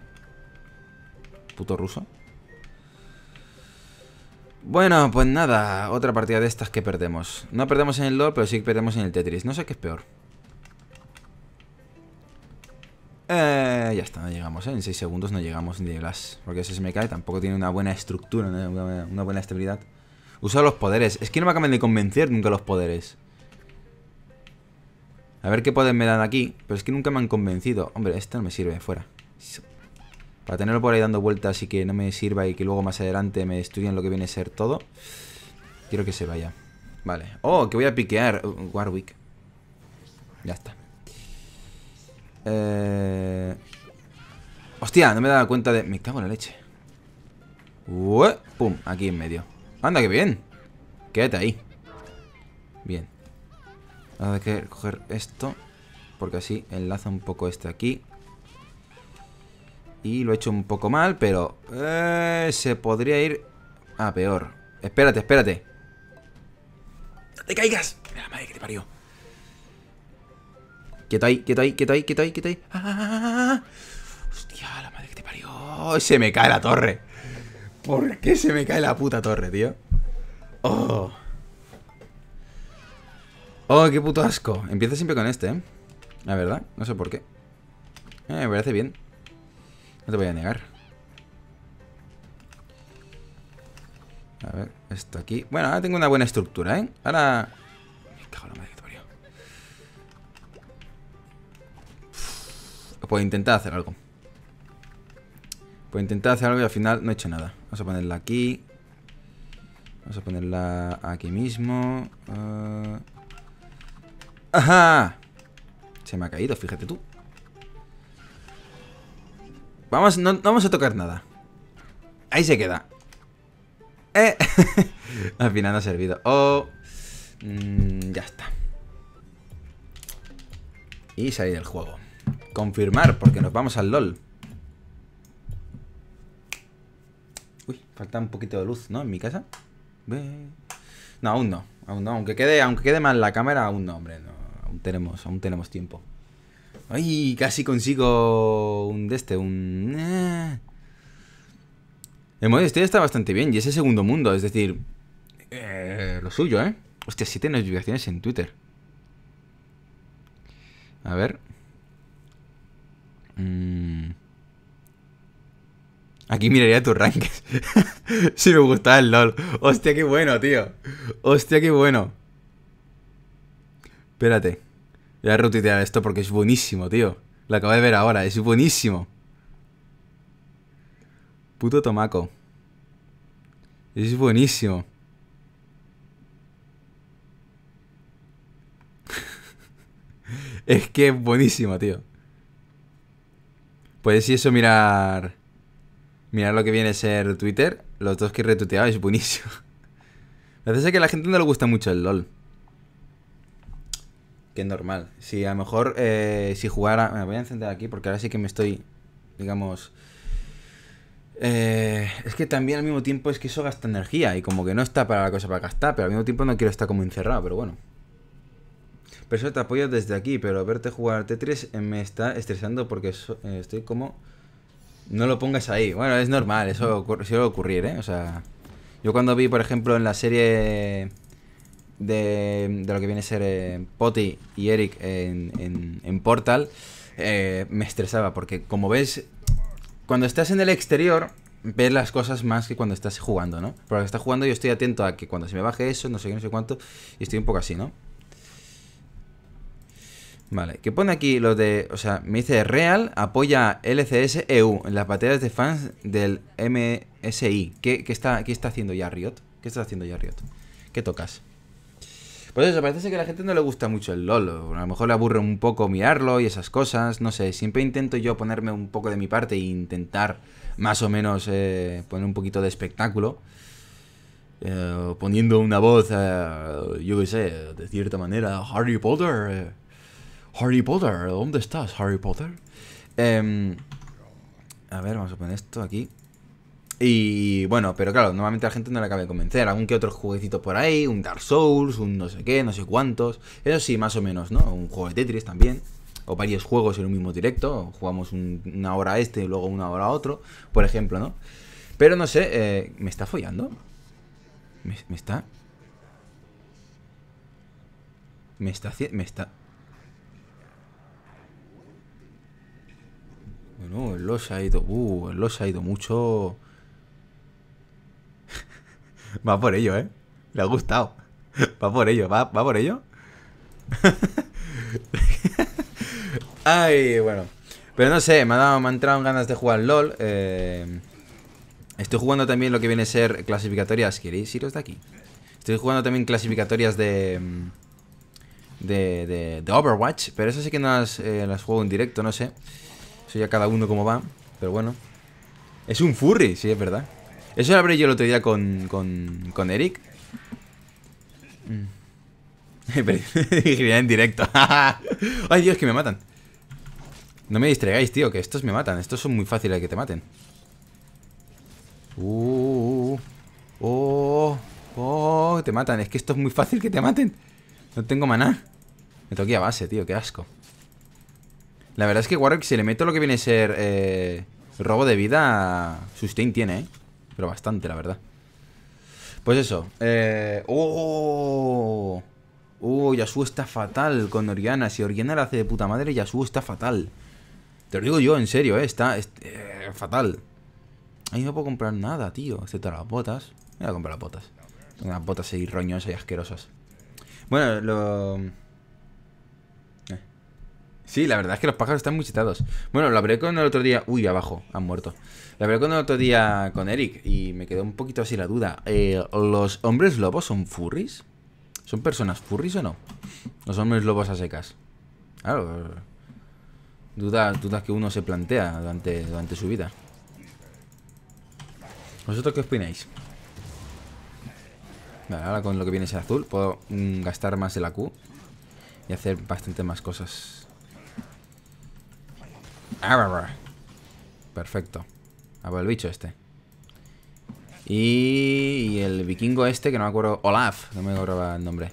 Puto ruso Bueno, pues nada Otra partida de estas que perdemos No perdemos en el LoL, pero sí que perdemos en el Tetris No sé qué es peor eh, ya está, no llegamos, ¿eh? En 6 segundos no llegamos ni de las. Porque ese se me cae, tampoco tiene una buena estructura, una buena estabilidad. Usar los poderes. Es que no me acaban de convencer nunca los poderes. A ver qué poder me dan aquí. Pero es que nunca me han convencido. Hombre, este no me sirve. Fuera. Para tenerlo por ahí dando vueltas y que no me sirva y que luego más adelante me estudien lo que viene a ser todo. Quiero que se vaya. Vale. Oh, que voy a piquear. Uh, Warwick. Ya está. Eh... Hostia, no me he dado cuenta de... Me cago en la leche. pum, aquí en medio. Anda, qué bien. Quédate ahí. Bien. Ahora hay que coger esto. Porque así enlaza un poco este aquí. Y lo he hecho un poco mal, pero... Eh, se podría ir a peor. Espérate, espérate. ¡No te caigas! La madre que te parió. Quieto ahí, quieto ahí, quieto ahí, quieto ahí, quieto ahí. ¡Ah! ah, ah, ah Hostia, la madre que te parió. Se me cae la torre. ¿Por qué se me cae la puta torre, tío? Oh. Oh, qué puto asco. Empieza siempre con este, ¿eh? La verdad, no sé por qué. Eh, me parece bien. No te voy a negar. A ver, esto aquí. Bueno, ahora tengo una buena estructura, ¿eh? Ahora... Me la madre que intentar hacer algo. Pues intentar hacer algo y al final no he hecho nada. Vamos a ponerla aquí. Vamos a ponerla aquí mismo. Ah. ¡Ajá! Se me ha caído, fíjate tú. Vamos, no, vamos a tocar nada. Ahí se queda. Eh. al final no ha servido. Oh. ya está. Y salir del juego. Confirmar, porque nos vamos al LOL. Falta un poquito de luz, ¿no? En mi casa. No, aún no. Aún no. Aunque quede, aunque quede mal la cámara, aún no, hombre. aún tenemos, aún tenemos tiempo. Ay, casi consigo un de este, un... Eh. El modo de está bastante bien y ese segundo mundo, es decir, eh, lo suyo, ¿eh? Hostia, siete notificaciones en Twitter. A ver. Mmm... Aquí miraría tus rankings. si me gustaba el LOL. Hostia, qué bueno, tío. Hostia, qué bueno. Espérate. Voy a retuitear esto porque es buenísimo, tío. Lo acabo de ver ahora, es buenísimo. Puto tomaco. Es buenísimo. es que es buenísimo, tío. Puedes si eso mirar Mirad lo que viene a ser Twitter. Los dos que es buenísimo. La verdad es que a la gente no le gusta mucho el LOL. Que normal. Si a lo mejor eh, si jugara. Me voy a encender aquí porque ahora sí que me estoy. Digamos. Eh, es que también al mismo tiempo es que eso gasta energía y como que no está para la cosa para gastar, pero al mismo tiempo no quiero estar como encerrado, pero bueno. Pero eso te apoyo desde aquí, pero verte jugar Tetris eh, me está estresando porque estoy como no lo pongas ahí. Bueno, es normal, eso suele ocurrir, ¿eh? O sea, yo cuando vi, por ejemplo, en la serie de, de lo que viene a ser eh, Potti y Eric en, en, Portal, eh, me estresaba porque, como ves, cuando estás en el exterior, ves las cosas más que cuando estás jugando, ¿no? Porque cuando estás jugando yo estoy atento a que cuando se me baje eso, no sé qué, no sé cuánto, y estoy un poco así, ¿no? Vale, que pone aquí lo de. O sea, me dice Real apoya LCS EU en las baterías de fans del MSI. ¿Qué, está, está haciendo ya Riot? ¿Qué está haciendo ya Riot? ¿Qué tocas? Pues eso, parece que a la gente no le gusta mucho el LOL. a lo mejor le aburre un poco mirarlo y esas cosas. No sé, siempre intento yo ponerme un poco de mi parte e intentar más o menos eh, poner un poquito de espectáculo. Eh, poniendo una voz, eh, yo qué sé, de cierta manera, Harry Potter Harry Potter, ¿dónde estás, Harry Potter? Em, a ver, vamos a poner esto aquí. Y bueno, pero claro, normalmente a la gente no le acaba de convencer. Algún que otro jueguecito por ahí, un Dark Souls, un no sé qué, no sé cuántos. Eso sí, más o menos, ¿no? Un juego de Tetris también. O varios juegos en un mismo directo. Jugamos una hora a este y luego una hora a otro, por ejemplo, ¿no? Pero no sé, eh, me está? ¿Me está, me está Bueno, el LOS ha ido. Uh, el ha ido mucho. va por ello, ¿eh? Le ha gustado. Va por ello, va, por ello. Ay, bueno. Pero no sé, me, ha me han entrado ganas de jugar LOL. Eh, estoy jugando también lo que viene a ser clasificatorias. ¿Queréis iros de aquí? Estoy jugando también clasificatorias de. De, de, Overwatch, pero eso sí que no las eh, juego en directo, no sé. Eso ya cada uno como va, pero bueno. Es un furry, sí, es verdad. Eso lo yo el otro día con, con, con Eric. Mm. en directo. Ay, Dios, que me matan. No me distraigáis, tío, que estos me matan. Estos son muy fáciles de que te maten. Uh, uh, uh, oh, oh, te matan. Es que esto es muy fácil que te maten. No tengo maná. Me toqué a base, tío, qué asco. La verdad es que Warwick, si le meto lo que viene a ser eh, robo de vida, sustain tiene, ¿eh? Pero bastante, la verdad. Pues eso. Eh, ¡Oh! ¡Oh! Yasuo está fatal con Oriana. Si Oriana la hace de puta madre, Yasuo está fatal. Te lo digo yo, en serio, ¿eh? Está eh, fatal. Ahí no puedo comprar nada, tío. Excepto las botas. Voy a comprar las botas. Tengo unas botas ahí roñosas y asquerosas. Bueno, lo... Sí, la verdad es que los pájaros están muy chitados. Bueno, lo hablé con el otro día. Uy, abajo, han muerto. Lo hablé con el otro día con Eric y me quedó un poquito así la duda. Eh, ¿Los hombres lobos son furries? ¿Son personas furries o no? Los hombres lobos a secas. Claro. Dudas, que uno se plantea durante, durante su vida. ¿Vosotros qué opináis? Vale, ahora con lo que viene ese azul puedo mm, gastar más el Q y hacer bastante más cosas. Perfecto. A el bicho este. Y, el vikingo este, que no me acuerdo... Olaf, no me acuerdo el nombre.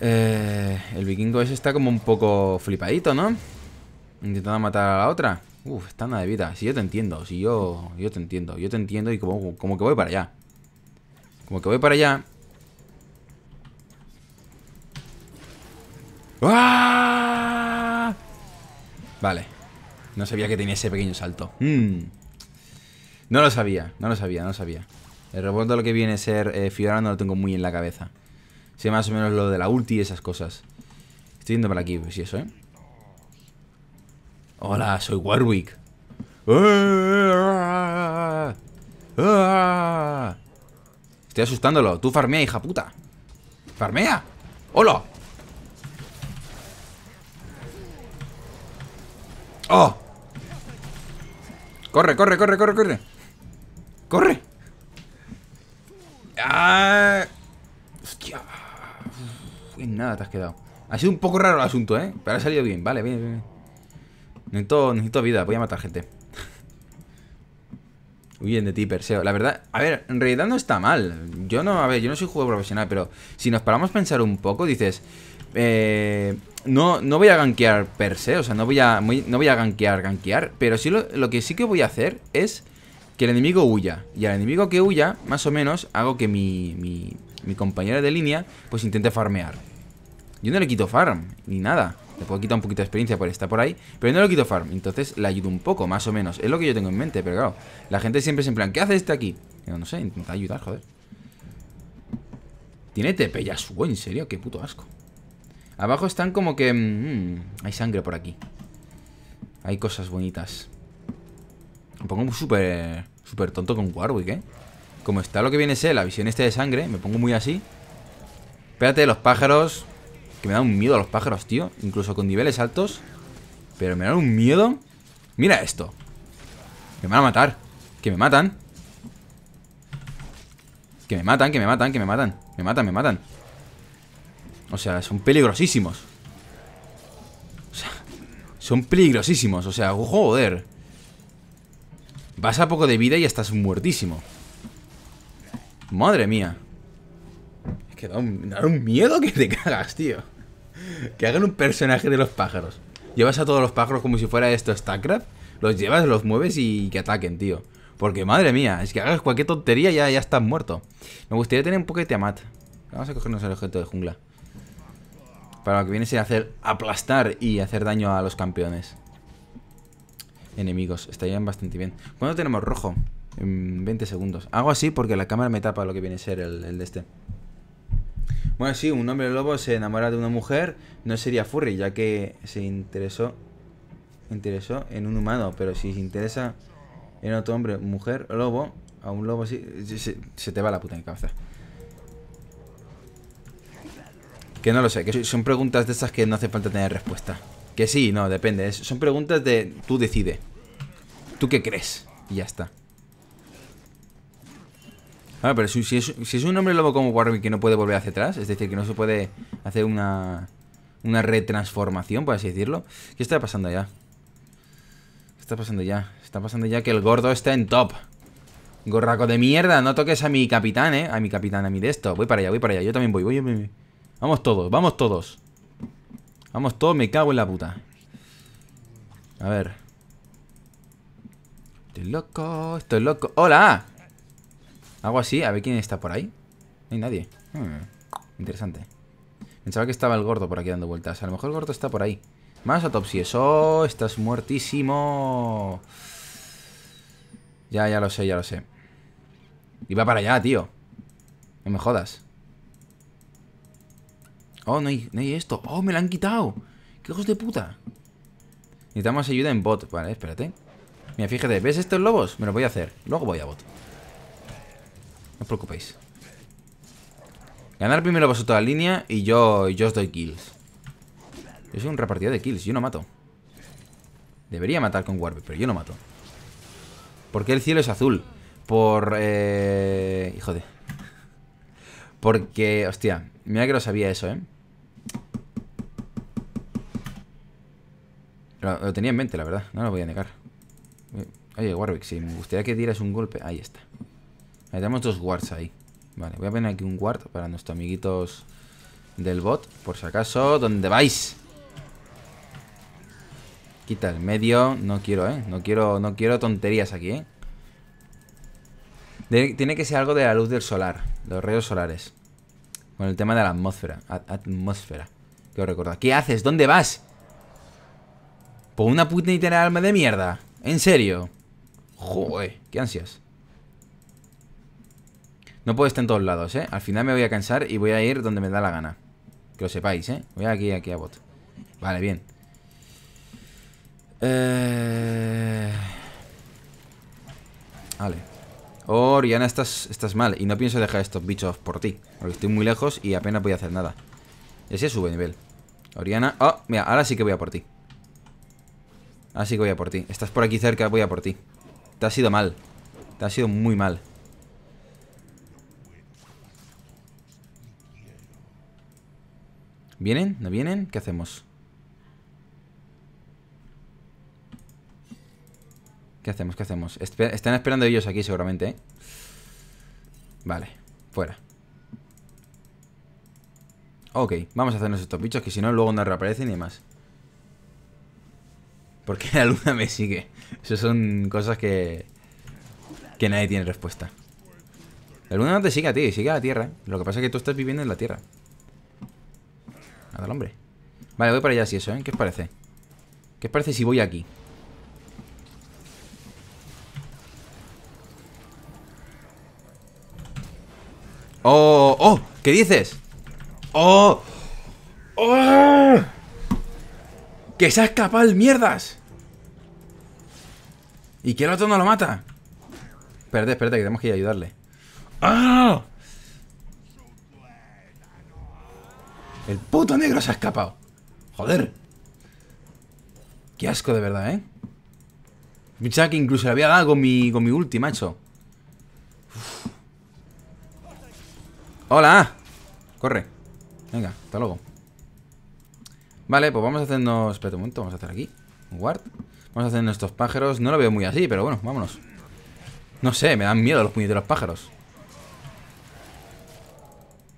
Eh, el vikingo ese está como un poco flipadito, ¿no? Intentando matar a la otra. Uf, está nada de vida. Si yo te entiendo, si yo... Yo te entiendo, yo te entiendo y como, como que voy para allá. Como que voy para allá... ¡Ah! Vale. No sabía que tenía ese pequeño salto. Mm. No lo sabía, no lo sabía, no lo sabía. El rebote lo que viene a ser eh, no lo tengo muy en la cabeza. Sé más o menos lo de la ulti y esas cosas. Estoy yendo para aquí, pues y eso, ¿eh? Hola, soy Warwick. Estoy asustándolo. Tú farmea, hija puta. Farmea. Hola. ¡Oh! Corre, corre, corre, corre, corre. Corre. Ah, hostia. En nada te has quedado. Ha sido un poco raro el asunto, ¿eh? Pero ha salido bien. Vale, bien, bien. Necesito, necesito vida. Voy a matar gente. bien de ti, Perseo. La verdad, a ver, en realidad no está mal. Yo no, a ver, yo no soy jugador profesional, pero si nos paramos a pensar un poco, dices, eh, no, no voy a gankear per se, o sea, no voy a, no voy a gankear, gankear, pero sí lo, que sí que voy a hacer es que el enemigo huya. Y al enemigo que huya, más o menos, hago que mi, mi, compañera de línea pues intente farmear. Yo no le quito farm, ni nada. Le puedo quitar un poquito de experiencia por estar por ahí, pero no le quito farm. Entonces le ayudo un poco, más o menos. Es lo que yo tengo en mente, pero claro, la gente siempre es en plan, ¿qué hace este aquí? no sé, intenta ayudar, joder. Tiene TP ya subo, en serio, qué puto asco. Abajo están como que... Mm, mm, hay sangre por aquí. Hay cosas bonitas. Me pongo súper... Súper tonto con Warwick, ¿eh? Como está lo que viene a ser la visión este de sangre, me pongo muy así. Espérate, los pájaros... Que me dan un miedo a los pájaros, tío. Incluso con niveles altos. Pero me dan un miedo. Mira esto. Me van a matar. Que me matan. Que me matan, que me matan, que me matan. Me matan, me matan. O sea, son peligrosísimos. O sea, son peligrosísimos. O sea, joder. Vas a poco de vida y ya estás muertísimo. Madre mía. Es que da un, miedo que te cagas, tío. Que hagan un personaje de los pájaros. Llevas a todos los pájaros como si fuera esto StarCraft. Los llevas, los mueves y que ataquen, tío. Porque madre mía, es que hagas cualquier tontería ya, ya estás muerto. Me gustaría tener un poquete a Matt. Vamos a cogernos el objeto de jungla. Para lo que viene ser hacer aplastar y hacer daño a los campeones. Enemigos, estarían bastante bien. ¿Cuándo tenemos rojo? En 20 segundos. Hago así porque la cámara me tapa lo que viene a ser el, de este. Bueno, sí, un hombre lobo se enamora de una mujer. No sería furry, ya que se interesó, interesó en un humano. Pero si se interesa en otro hombre, mujer, lobo, a un lobo así, se, te va la puta en cabeza. Que no lo sé, que son preguntas de esas que no hace falta tener respuesta. Que sí, no, depende. son preguntas de tú decide. ¿Tú qué crees? Y ya está. Ah, pero si, es, un hombre lobo como Warwick que no puede volver hacia atrás, es decir, que no se puede hacer una, una retransformación, por así decirlo, ¿qué está pasando ya? ¿Qué está pasando ya? Está pasando ya que el gordo está en top. Gorraco de mierda, no toques a mi capitán, ¿eh? A mi capitán, a mi de esto. Voy para allá, voy para allá. Yo también voy, voy, voy. voy. Vamos todos, vamos todos. Vamos todos, me cago en la puta. A ver. Estoy loco, estoy loco. ¡Hola! Hago así, a ver quién está por ahí. No hay nadie. Hmm, interesante. Pensaba que estaba el gordo por aquí dando vueltas. A lo mejor el gordo está por ahí. Más autopsies Eso, estás muertísimo. Ya, ya lo sé, ya lo sé. Y va para allá, tío. No me jodas. Oh, no hay, esto. Oh, me la han quitado. ¡Qué hijos de puta! Necesitamos ayuda en bot. Vale, espérate. Mira, fíjate. ¿Ves estos lobos? Me los voy a hacer. Luego voy a bot. No os preocupéis. Ganar primero vosotros la línea y yo, yo os doy kills. Yo soy un repartido de kills. Yo no mato. Debería matar con Warp pero yo no mato. Porque el cielo es azul. Por... Eh... Hijo de... Porque... Hostia. Mira que lo sabía eso, ¿eh? lo tenía en mente, la verdad. No lo voy a negar. Eh, oye, Warwick, si me gustaría que dieras un golpe. Ahí está. tenemos dos wards ahí. Vale, voy a poner aquí un ward para nuestros amiguitos del bot. Por si acaso, ¿dónde vais? Quita el medio. No quiero, ¿eh? No quiero, no quiero tonterías aquí, ¿eh? tiene que ser algo de la luz del solar. Los rayos solares. Con el tema de la atmósfera. atmósfera Que os recordar. ¿Qué haces? ¿Dónde vas? Por pues una puta alma de mierda. En serio. Joder, qué ansias. No puedo estar en todos lados, ¿eh? Al final me voy a cansar y voy a ir donde me da la gana. Que lo sepáis, ¿eh? Voy aquí, aquí a bot. Vale, bien. Eh... Vale. Oriana oh, estás, estás mal. Y no pienso dejar estos bichos por ti. Porque estoy muy lejos y apenas voy a hacer nada. Ese sube nivel. Oriana. Oh, mira, ahora sí que voy a por ti. Así que voy a por ti. Estás por aquí cerca, voy a por ti. Te ha sido mal. Te ha sido muy mal. ¿Vienen? ¿No vienen? ¿Qué hacemos? ¿Qué hacemos? ¿Qué hacemos? están esperando ellos aquí seguramente, ¿eh? Vale, fuera. Ok, vamos a hacernos estos bichos que si no luego no reaparecen y demás. Porque la luna me sigue? Eso son cosas que. que nadie tiene respuesta. La luna no te sigue a ti, sigue a la Tierra. Lo que pasa es que tú estás viviendo en la Tierra. Nada, hombre. Vale, voy para allá si eso, ¿eh? ¿Qué os parece? ¿Qué os parece si voy aquí? ¡Oh! ¡Oh! ¿Qué dices? ¡Oh! ¡Oh! ¡Que se ha escapado el mierdas! ¿Y que el otro no lo mata? Espérate, espérate, que tenemos que ir a ayudarle. ¡Ah! El puto negro se ha escapado. Joder. Qué asco de verdad, ¿eh? Pensaba que incluso le había dado con mi, con mi ulti, macho. ¡Hola! Corre. Venga, hasta luego. Vale, pues vamos a hacernos... Espera un momento, vamos a hacer aquí un guard Vamos a hacer nuestros pájaros No lo veo muy así, pero bueno, vámonos No sé, me dan miedo los puñeteros pájaros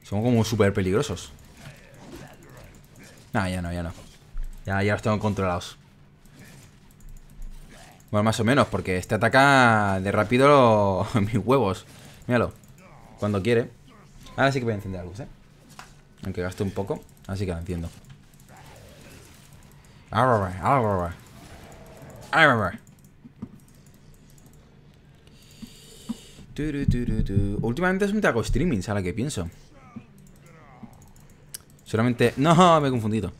Son como súper peligrosos Ah, ya no, ya no Ya, ya los tengo controlados Bueno, más o menos Porque este ataca de rápido Mis huevos Míralo Cuando quiere Ahora sí que voy a encender la luz, eh Aunque gaste un poco Así que la enciendo Ahora, remember. ahora. remember. Últimamente solamente hago streamings, a qué pienso. Solamente... No, me he confundido.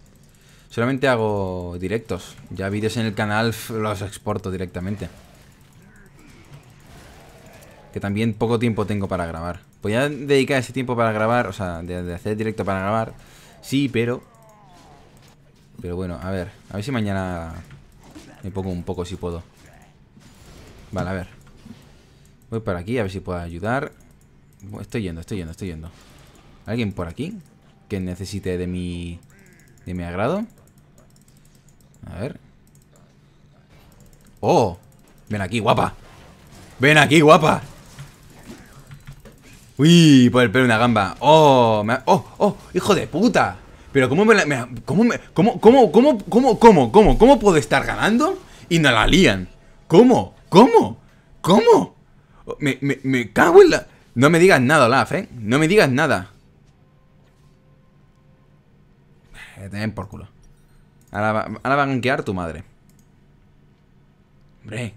Solamente hago directos. Ya vídeos en el canal los exporto directamente. Que también poco tiempo tengo para grabar. Voy pues dedicar ese tiempo para grabar, o sea, de hacer directo para grabar. Sí, pero pero bueno, a ver. A ver si mañana me pongo un poco si puedo. Vale, a ver. Voy por aquí, a ver si puedo ayudar. Estoy yendo, estoy yendo, estoy yendo. ¿Alguien por aquí? Que necesite de mi... De mi agrado. A ver. ¡Oh! Ven aquí, guapa. Ven aquí, guapa. Uy, por el pelo de una gamba. ¡Oh! ¡Oh! ¡Oh! ¡Hijo de puta! Pero ¿cómo me, la, cómo, me, cómo, cómo, cómo, cómo, cómo, cómo, puedo estar ganando y no la lían? ¿Cómo? ¿Cómo? ¿Cómo? Me, me, me cago en la... No me digas nada, Olaf, ¿eh? No me digas nada. Eh, te por culo. Ahora va, a ganquear tu madre. Hombre.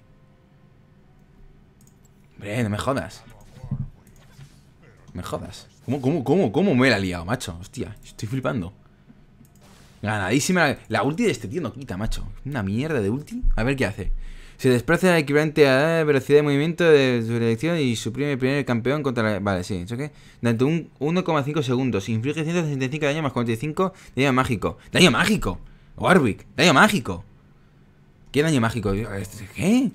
Hombre, no me jodas. Me jodas. ¿Cómo, cómo, cómo, cómo me la he liado, macho? Hostia, estoy flipando. Ganadísima. La ulti de este tío no quita, macho. Una mierda de ulti. A ver qué hace. Se desplaza equivalente a velocidad de movimiento de su elección y suprime el primer campeón contra la... Vale, sí, ¿eso qué? Durante un 1,5 segundos. Inflige 165 daño más 45 daño mágico. ¡Daño mágico! Warwick, daño mágico. ¿Qué daño mágico? ¿Este ¿Qué?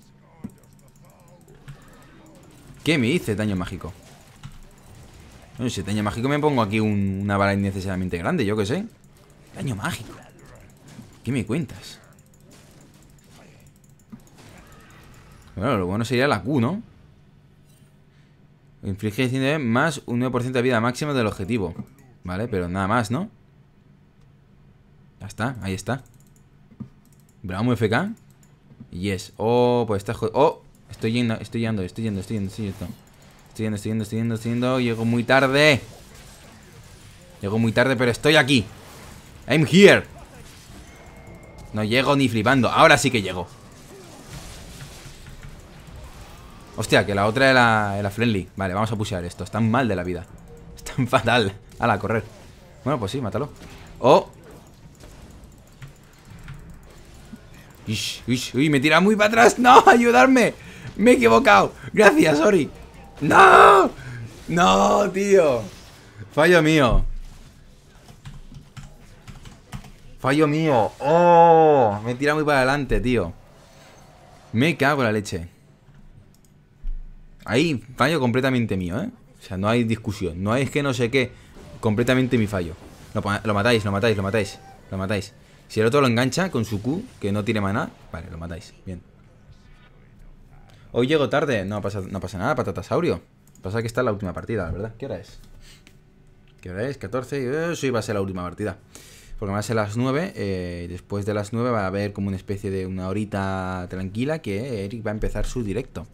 ¿Qué me dice daño mágico? No daño mágico me pongo aquí una bala innecesariamente grande, yo qué sé. Daño mágico. ¿Qué me cuentas? Bueno, lo bueno sería la Q, ¿no? Inflige 100 más un 9% de vida máxima del objetivo. Vale, pero nada más, ¿no? Ya está, ahí está. Bravo, FK. Yes. Oh, pues está jodido. Oh, estoy yendo, estoy yendo, estoy yendo, estoy yendo, estoy yendo. Estoy yendo, estoy yendo, estoy yendo, estoy yendo. Llego muy tarde. Llego muy tarde, pero estoy aquí. I'm here. No llego ni flipando. Ahora sí que llego. Hostia, que la otra era, la friendly. Vale, vamos a pushear esto. Están mal de la vida. Están fatal. A la correr. Bueno, pues sí, mátalo. Oh. uy, me tira muy para atrás. No, ayudarme. Me he equivocado. Gracias, sorry. No. No, tío. Fallo mío. Fallo mío. ¡Oh! Me he muy para adelante, tío. Me cago en la leche. Ahí, fallo completamente mío, ¿eh? O sea, no hay discusión. No hay es que no sé qué. Completamente mi fallo. Lo, matáis, lo matáis, lo matáis. Lo matáis. Si el otro lo engancha con su Q, que no tiene maná, vale, lo matáis. Bien. Hoy llego tarde. No pasa, no pasa nada, patatasaurio. Pasa que está la última partida, la verdad. ¿Qué hora es? ¿Qué hora es? 14. Eso iba a ser la última partida porque va a ser las 9. Eh, después de las 9 va a haber como una especie de una horita tranquila que Eric va a empezar su directo.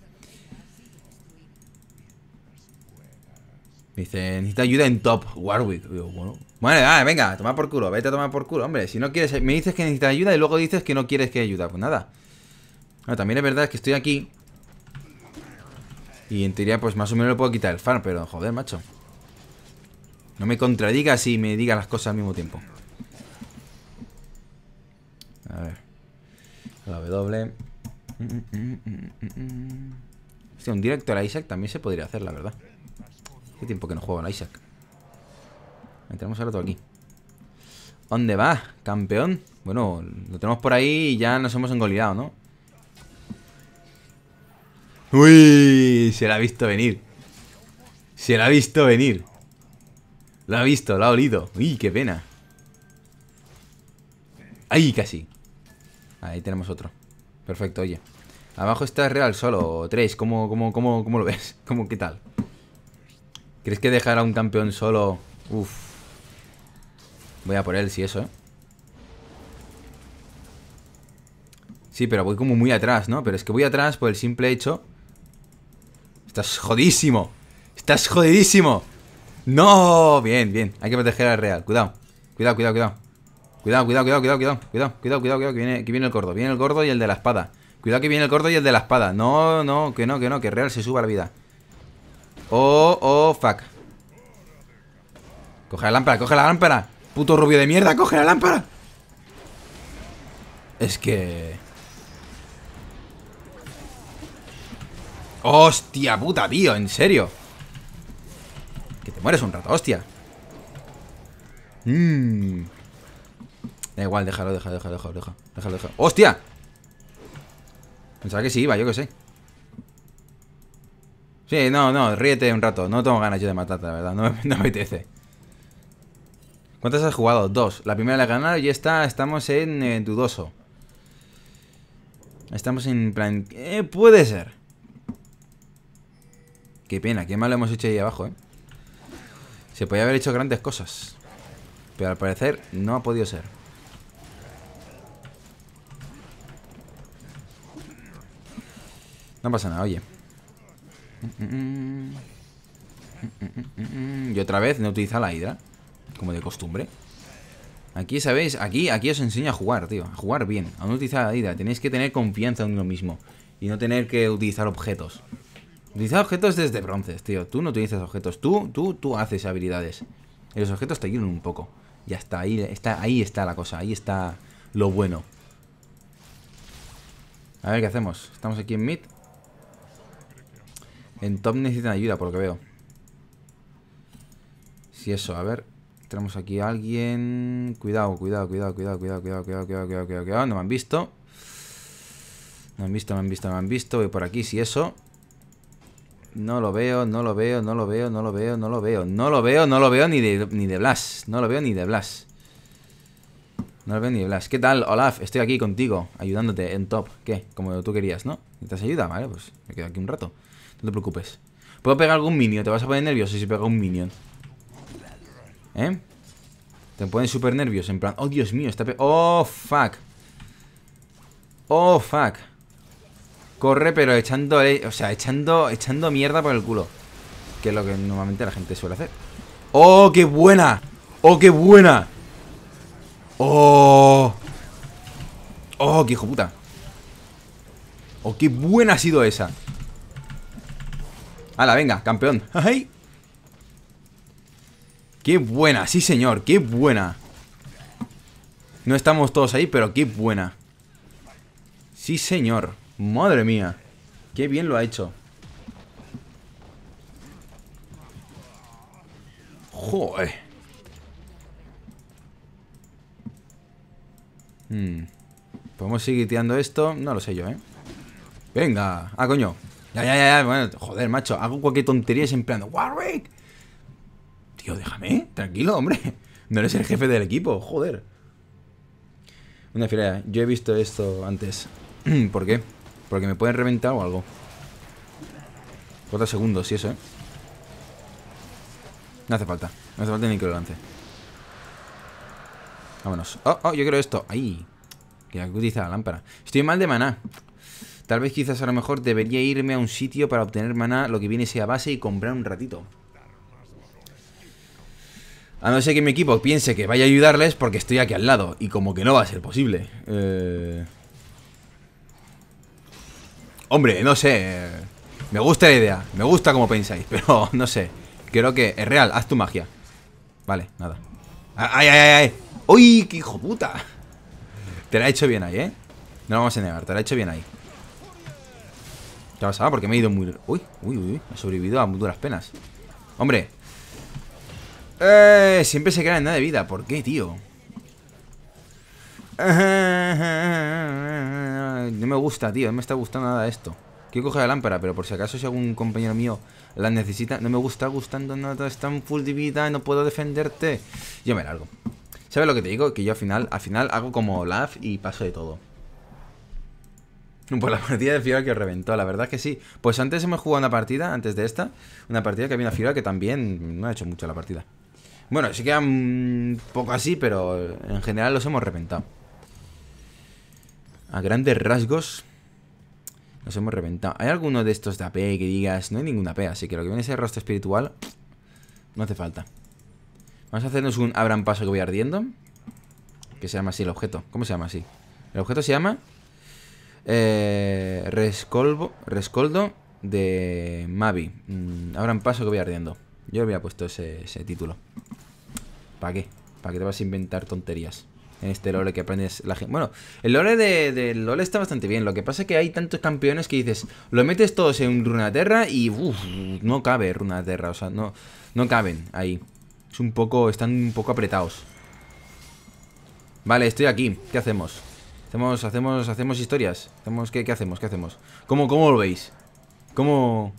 Dice, necesita ayuda en top, Warwick. bueno, vale, venga, toma por culo, vete a tomar por culo. Hombre, si no quieres, me dices que necesitas ayuda y luego dices que no quieres que ayuda. Pues nada. Bueno, también es verdad que estoy aquí. Y en teoría, pues más o menos le puedo quitar el farm, pero joder, macho. No me contradigas y me diga las cosas al mismo tiempo. A ver. La W. Hostia, un directo al Isaac también se podría hacer, la verdad. Qué tiempo que no juego al Isaac. Ahí tenemos al otro aquí. ¿Dónde va, campeón? Bueno, lo tenemos por ahí y ya nos hemos engolidado, ¿no? ¡Uy! Se la ha visto venir. Se la ha visto venir. Lo ha visto, lo ha olido. ¡Uy, qué pena! ¡Ay, casi! Ahí tenemos otro. Perfecto, oye. Abajo está Real solo, tres. ¿Cómo, como, cómo, lo ves? ¿Cómo, ¿Qué tal? ¿Crees que dejar a un campeón solo? Uf. Voy a por él, si eso, ¿eh? Sí, pero voy como muy atrás, ¿no? Pero es que voy atrás por el simple hecho... ¡Estás jodísimo ¡Estás jodidísimo! ¡No! Bien, bien. Hay que proteger al Real. Cuidado. Cuidado, cuidado, cuidado. Cuidado, cuidado, cuidado, cuidado, cuidado, cuidado, cuidado, cuidado, que viene, que viene el gordo, viene el gordo y el de la espada. Cuidado que viene el gordo y el de la espada. No, no, que no, que no, que Real se suba la vida. Oh, oh, fuck. Coge la lámpara, coge la lámpara. Puto rubio de mierda, coge la lámpara. Es que... Hostia puta, tío, en serio. Que te mueres un rato, hostia. Mmm... Da igual, déjalo, déjalo, déjalo, déjalo, déjalo, déjalo, ¡Hostia! Pensaba que sí iba, yo que sé. Sí, no, no, ríete un rato. No tengo ganas yo de matarte, la verdad. No me, apetece. ¿Cuántas has jugado? Dos. La primera la ganado y esta estamos en eh, dudoso. Estamos en plan... Eh, puede ser. Qué pena, qué mal lo hemos hecho ahí abajo, ¿eh? Se podía haber hecho grandes cosas. Pero al parecer no ha podido ser. No pasa nada, oye. Y otra vez no utiliza la hidra. Como de costumbre. Aquí, ¿sabéis? Aquí, aquí os enseño a jugar, tío. A jugar bien. A no utilizar la hidra. Tenéis que tener confianza en uno mismo. Y no tener que utilizar objetos. Utilizar objetos desde bronces, tío. Tú no utilizas objetos. Tú, tú, tú haces habilidades. Y los objetos te ayudan un poco. Ya está, ahí está, ahí está la cosa. Ahí está lo bueno. A ver qué hacemos. Estamos aquí en mid. En top necesitan ayuda, por lo que veo. Si eso, a ver. Tenemos aquí a alguien. Cuidado, cuidado, cuidado, cuidado, cuidado, cuidado, cuidado, cuidado, cuidado, cuidado, No me han visto. No me han visto, no me han visto, no me han visto. Voy por aquí, si eso. No lo veo, no lo veo, no lo veo, no lo veo, no lo veo. No lo veo, no lo veo ni de, ni de Blas. No lo veo ni de Blas. No lo veo ni de Blas. ¿Qué tal, Olaf? Estoy aquí contigo, ayudándote en top. ¿Qué? Como tú querías, ¿no? ¿Necesitas ayuda? Vale, pues me quedo aquí un rato. No te preocupes. Puedo pegar algún minion. Te vas a poner nervioso si pega un minion. ¿Eh? Te ponen súper nervioso En plan, oh Dios mío, está. Pe oh fuck. Oh fuck. Corre, pero echando. Eh, o sea, echando, echando mierda por el culo. Que es lo que normalmente la gente suele hacer. ¡Oh, qué buena! ¡Oh, qué buena! ¡Oh! ¡Oh, qué hijo puta! ¡Oh, qué buena ha sido esa! ¡Ala, venga, campeón. ¡Ay! ¡Qué buena! Sí, señor, qué buena. No estamos todos ahí, pero qué buena. Sí, señor. Madre mía. Qué bien lo ha hecho. Joder. Hmm, ¿Podemos seguir tirando esto? No lo sé yo, ¿eh? Venga. Ah, coño. Ya, ya, ya, bueno, joder, macho, hago cualquier tontería y Warwick. Tío, déjame, tranquilo, hombre. No eres el jefe del equipo, joder. Una fila yo he visto esto antes. ¿Por qué? Porque me pueden reventar o algo. Cuatro segundos, y eso, ¿eh? No hace falta. No hace falta ni que lo lance. Vámonos. Oh, oh, yo quiero esto. Ahí. Que utiliza la lámpara. Estoy mal de maná. Tal vez quizás a lo mejor debería irme a un sitio para obtener maná, lo que viene sea base y comprar un ratito. A no ser que mi equipo piense que vaya a ayudarles porque estoy aquí al lado. Y como que no va a ser posible. Eh, hombre, no sé. Eh, me gusta la idea. Me gusta como pensáis. Pero no sé. Creo que es real. Haz tu magia. Vale, nada. ¡Ay, ay, ay! ay! ¡Uy, qué hijo puta! Te la he hecho bien ahí, ¿eh? No lo vamos a negar. Te la he hecho bien ahí. ¿Qué ha Porque me he ido muy... Uy, uy, uy, he sobrevivido a muy duras penas Hombre eh, Siempre se queda en nada de vida ¿Por qué, tío? No me gusta, tío No me está gustando nada esto Quiero coger la lámpara, pero por si acaso si algún compañero mío la necesita No me gusta gustando nada Están full de vida, no puedo defenderte Yo me largo ¿Sabes lo que te digo? Que yo al final, al final hago como laugh y paso de todo por pues la partida de Fiora que reventó, la verdad que sí. Pues antes hemos jugado una partida, antes de esta, una partida que había una Fiora que también no ha hecho mucho la partida. Bueno, sí queda un poco así, pero en general los hemos reventado. A grandes rasgos nos hemos reventado. ¿Hay alguno de estos de AP que digas? No hay ninguna AP, así que lo que viene es el rostro espiritual no hace falta. Vamos a hacernos un abran paso que voy ardiendo. Que se llama así el objeto. ¿Cómo se llama así? El objeto se llama eh, Rescolvo, Rescoldo de Mavi. Mm, ahora en paso que voy ardiendo. Yo había puesto ese, título. ¿Para qué? Para que te vas a inventar tonterías. En este lore que aprendes la gente. Bueno, el lore de, de, LOL está bastante bien. Lo que pasa es que hay tantos campeones que dices, lo metes todos en Runa Terra y no cabe Terra, O sea, no, no caben ahí. Es un poco, están un poco apretados. Vale, estoy aquí. ¿Qué hacemos? Hacemos, hacemos, hacemos historias. Hacemos, ¿qué, hacemos? ¿Qué hacemos? ¿Cómo, ¿Cómo lo veis? ¿Cómo...?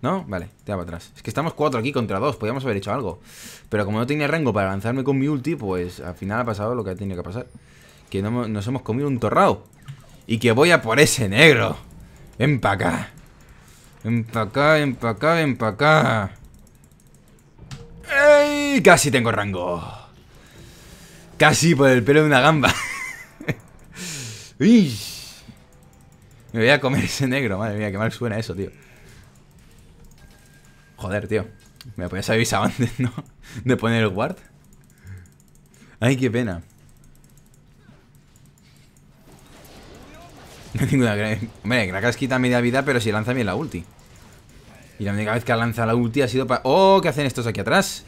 ¿No? Vale, te da para atrás. Es que estamos cuatro aquí contra dos, podríamos haber hecho algo. Pero como no tenía rango para lanzarme con mi ulti, pues al final ha pasado lo que ha tenido que pasar. Que nos hemos comido un torrao. Y que voy a por ese negro. Ven para acá. Ven para acá, ven para acá, para acá. ¡Ey! Casi tengo rango. Casi por el pelo de una gamba. Me voy a comer ese negro, madre mía, qué mal suena eso, tío. Joder, tío. Me podías avisar antes, ¿no? De poner el guard. Ay, qué pena. No tengo una grave. Hombre, Krakas quita media vida, pero si lanza bien la ulti. Y la única vez que ha lanzado la ulti ha sido para... ¡Oh! ¿Qué hacen estos aquí atrás?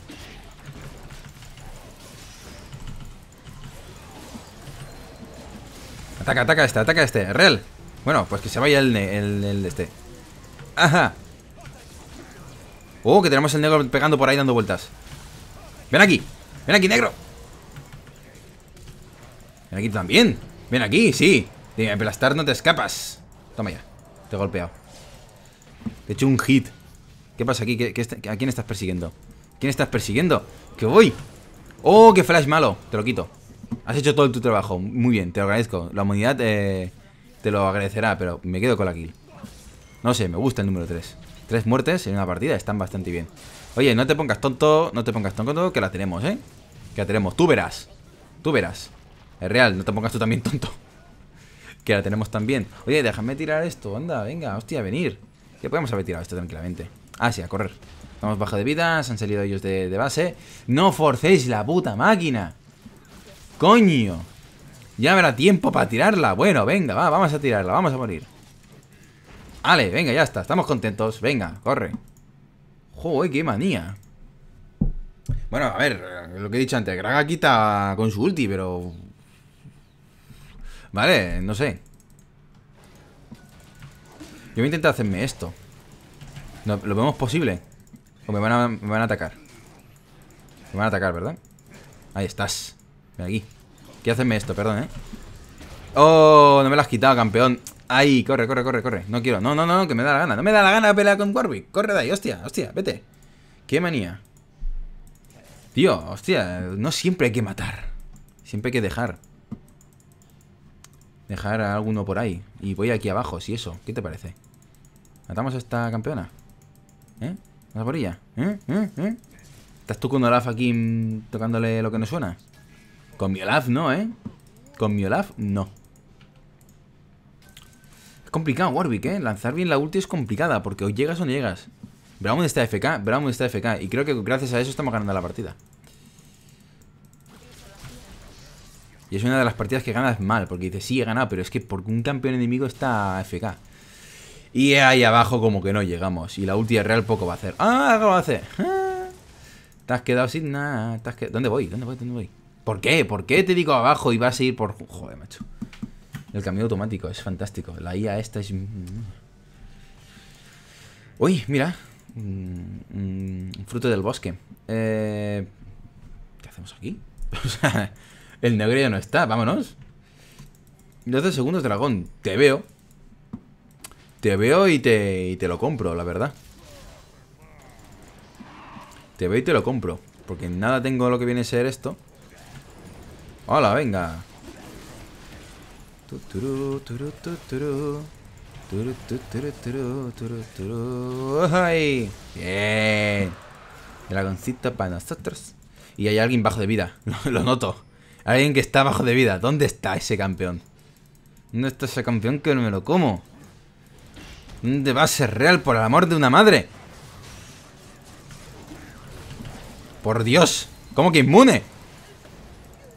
Ataca, ataca este, ataca este. Real. Bueno, pues que se vaya el, el, este. Ajá. Oh, que tenemos el negro pegando por ahí dando vueltas. Ven aquí. Ven aquí, negro. Ven aquí también. Ven aquí, sí. ¡Dime, aplastar no te escapas. Toma ya. Te he golpeado. Te he hecho un hit. ¿Qué pasa aquí? ¿A quién estás persiguiendo? ¿Quién estás persiguiendo? ¡Que voy! ¡Oh, qué flash malo! Te lo quito. Has hecho todo tu trabajo. Muy bien, te lo agradezco. La humanidad eh, te lo agradecerá, pero me quedo con la kill. No sé, me gusta el número 3. Tres muertes en una partida están bastante bien. Oye, no te pongas tonto, no te pongas tonto, que la tenemos, ¿eh? Que la tenemos. Tú verás. Tú verás. Es real, no te pongas tú también tonto. que la tenemos también. Oye, déjame tirar esto, anda, venga, hostia, venir. Que podemos haber tirado esto tranquilamente. Ah, sí, a correr. Estamos bajo de vidas, han salido ellos de, de base. ¡No forcéis la puta máquina! Coño. Ya habrá tiempo para tirarla. Bueno, venga, va, vamos a tirarla, vamos a morir. Vale, venga, ya está, estamos contentos. Venga, corre. Joder, qué manía. Bueno, a ver, eh, lo que he dicho antes, Graga quita con su ulti, pero... Vale, no sé. Yo voy a intentar hacerme esto. ¿Lo vemos posible? ¿O me van, a, me van a atacar? Me van a atacar, ¿verdad? Ahí estás. Ven aquí. qué hacerme esto, perdón, ¿eh? ¡Oh! No me lo has quitado, campeón. ¡Ay! Corre, corre, corre, corre. No quiero. No, no, no, que me da la gana. No me da la gana pelear con Warwick. Corre de ahí, hostia, hostia, vete. ¡Qué manía! Tío, hostia, no siempre hay que matar. Siempre hay que dejar. Dejar a alguno por ahí. Y voy aquí abajo, si eso. ¿Qué te parece? ¿Matamos a esta campeona? ¿Eh? ¿Vas por ella? ¿Eh? ¿Eh? ¿Eh? ¿Estás tú con Olaf aquí mm, tocándole lo que no suena? Con mi Olaf, no, ¿eh? Con mi Olaf, no. Es complicado, Warwick, ¿eh? Lanzar bien la ulti es complicada, porque o llegas o no llegas. dónde está FK, dónde está FK. Y creo que gracias a eso estamos ganando la partida. Y es una de las partidas que ganas mal, porque dices, sí, he ganado, pero es que porque un campeón enemigo está FK. Y ahí abajo como que no llegamos. Y la ulti real poco va a hacer. ¡Ah! ¿Qué va a hacer? ¡Ah! Te has quedado sin nada. ¿Dónde voy? ¿Dónde voy? ¿Dónde voy? ¿Por qué? ¿Por qué te digo abajo y vas a ir por... Joder, macho. El camino automático es fantástico. La IA esta es... Mm, mm. Uy, mira. Mm, fruto del bosque. Eh, ¿Qué hacemos aquí? el negro ya no está. Vámonos. 12 segundos, dragón. Te veo. Te veo y te, y te lo compro, la verdad. Te veo y te lo compro. Porque nada tengo lo que viene a ser esto. Hola, venga. ¡Ay! Bien. Dragoncito para nosotros. Y hay alguien bajo de vida. Lo noto. Alguien que está bajo de vida. ¿Dónde está ese campeón? ¿Dónde está ese campeón que no me lo como? ¿Dónde va a ser real por el amor de una madre? Por Dios. ¿Cómo que inmune?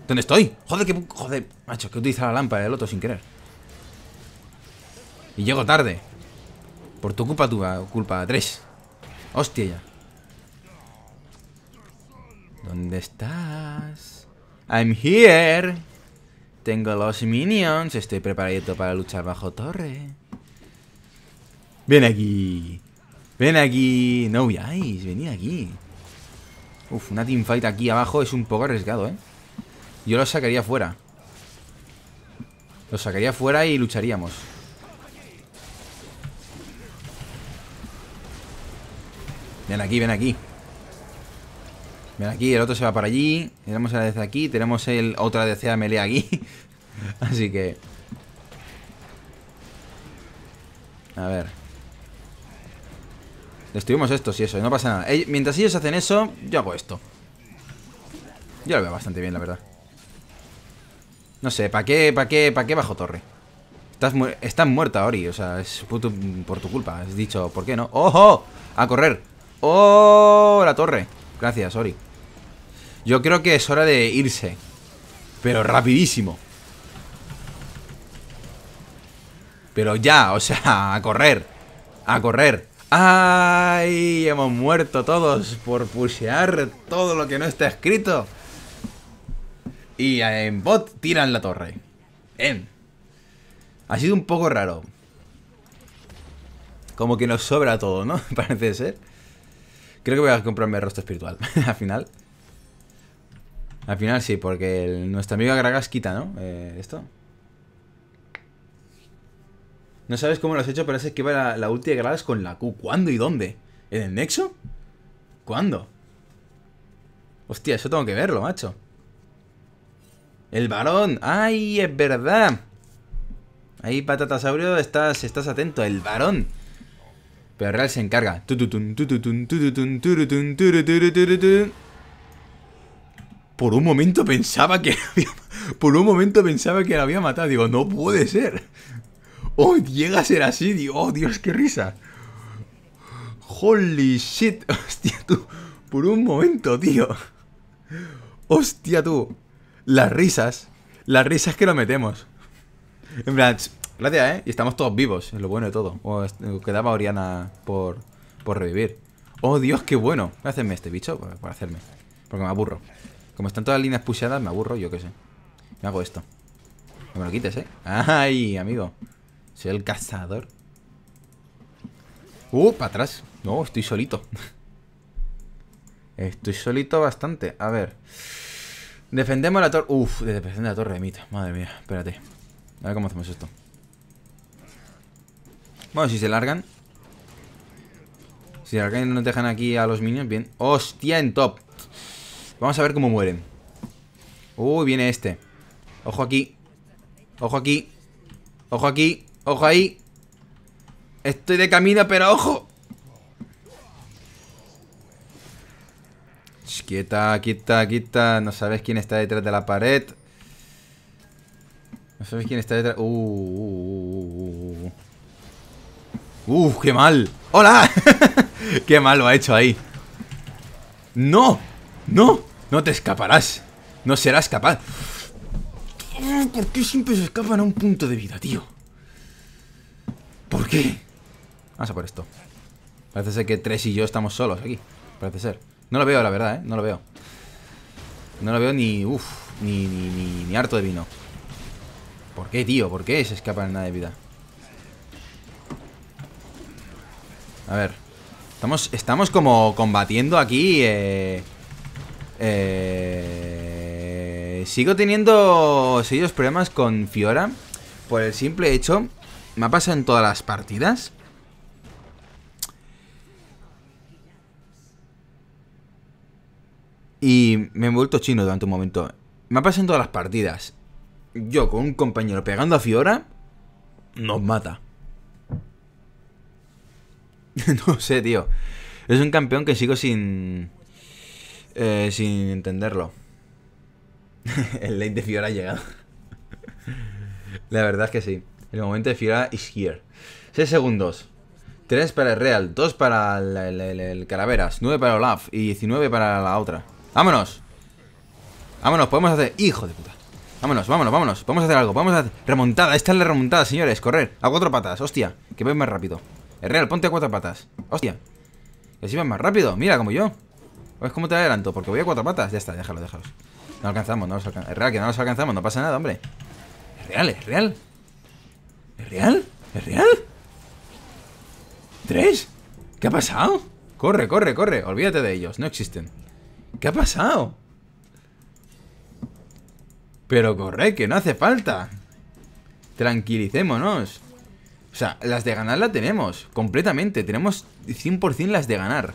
¿Dónde estoy? Joder, que... Joder, macho, que utiliza la lámpara del otro sin querer. Y llego tarde. Por tu culpa, tu culpa. Tres. Hostia ya. ¿Dónde estás? I'm here. Tengo los minions. Estoy preparado para luchar bajo torre. Ven aquí. Ven aquí. No huyáis. Venid aquí. Uf, una teamfight aquí abajo es un poco arriesgado, ¿eh? Yo lo sacaría fuera. Lo sacaría fuera y lucharíamos. Ven aquí, ven aquí. Ven aquí, el otro se va para allí. Tenemos la desde aquí. Tenemos el otra de a melee aquí. Así que. A ver. Destruimos esto, y eso, no pasa nada. mientras ellos hacen eso, yo hago esto. Yo lo veo bastante bien, la verdad. No sé, ¿para qué, para qué, para qué bajo torre? Estás, estás muerta, Ori. O sea, es por tu, por tu culpa. Has dicho, ¿por qué no? ¡Ojo! ¡A correr! ¡Oh! La torre. Gracias, Ori. Yo creo que es hora de irse. Pero rapidísimo. Pero ya, o sea, a correr. A correr. ¡Ay! Hemos muerto todos por pushear todo lo que no está escrito. Y en bot tiran la torre. en Ha sido un poco raro. Como que nos sobra todo, ¿no? Parece ser. Creo que voy a comprarme rostro espiritual. Al final. Al final sí, porque nuestra amiga Gragas quita, ¿no? Eh, esto. No sabes cómo lo has hecho, pero que que la, la ulti de Gragas con la Q. ¿Cuándo y dónde? ¿En el nexo? ¿Cuándo? Hostia, eso tengo que verlo, macho. El varón. ¡Ay, es verdad! Ahí, patatasaurio, estás, estás atento. El varón. Pero Real se encarga. Por un momento pensaba que Por un momento pensaba que la había matado. Digo, no puede ser. Oh, llega a ser así. dios, oh, Dios, qué risa. Holy shit. Hostia, tú. Por un momento, tío. Hostia, tú las risas, las risas que lo metemos. En plan, gracias, ¿eh? Y estamos todos vivos, es lo bueno de todo. O eh, quedaba Oriana por, por revivir. Oh, Dios, qué bueno. Hacerme este bicho, por, pues, hacerme. Porque me aburro. Como están todas las líneas pusheadas, me aburro, yo qué sé. Me hago esto. No me lo quites, ¿eh? ¡Ay, amigo! Soy el cazador. Uh, para atrás. No, estoy solito. estoy solito bastante. A ver. Defendemos la torre. Uf, defendemos la torre de Mita. Madre mía, espérate. A ver cómo hacemos esto. Bueno, si se largan. Si se largan y nos dejan aquí a los minions, bien. ¡Hostia, en top! Vamos a ver cómo mueren. Uy, viene este. Ojo aquí. Ojo aquí. Ojo aquí. Ojo ahí. Estoy de camino, pero ojo. Quieta, quieta, quita, quita. No sabes quién está detrás de la pared. No sabes quién está detrás. Uh, uh, uh, uh, uh qué mal. ¡Hola! qué mal lo ha hecho ahí. ¡No! ¡No! No te escaparás. No serás capaz. Eh, ¿Por qué siempre se escapan a un punto de vida, tío? ¿Por qué? Vamos a por esto. Parece ser que tres y yo estamos solos aquí. Parece ser. No lo veo, la verdad, ¿eh? No lo veo. No lo veo ni... Uf, ni, ni, ni, harto de vino. ¿Por qué, tío? ¿Por qué se escapa en nada de vida? A ver. Estamos, estamos como combatiendo aquí. Eh, eh, sigo teniendo serios problemas con Fiora. Por el simple hecho. Me ha pasado en todas las partidas. Y me he vuelto chino durante un momento. Me ha pasado en todas las partidas. Yo con un compañero pegando a Fiora, nos mata. no sé, tío. Es un campeón que sigo sin. Eh, sin entenderlo. el late de Fiora ha llegado. La verdad es que sí. El momento de Fiora is here. 6 segundos. 3 para el Real, 2 para el, el, el Calaveras, 9 para Olaf y 19 para la otra. Vámonos. Vámonos, podemos hacer... Hijo de puta. Vámonos, vámonos, vámonos. Podemos hacer algo. Vamos a hacer... Remontada. Esta es la remontada, señores. Correr. A cuatro patas. Hostia. Que ve más rápido. Es real, ponte a cuatro patas. Hostia. Que si más rápido. Mira, como yo. ¿Ves como te adelanto? Porque voy a cuatro patas. Ya está, déjalo, déjalo. No alcanzamos, no los alcanzamos. Es real, que no los alcanzamos. No pasa nada, hombre. Es real, es real. ¿Es real? ¿Es real? ¿Tres? ¿Qué ha pasado? Corre, corre, corre. Olvídate de ellos. No existen. ¿Qué ha pasado? Pero corre, que no hace falta. Tranquilicémonos. O sea, las de ganar las tenemos. Completamente. Tenemos 100% las de ganar.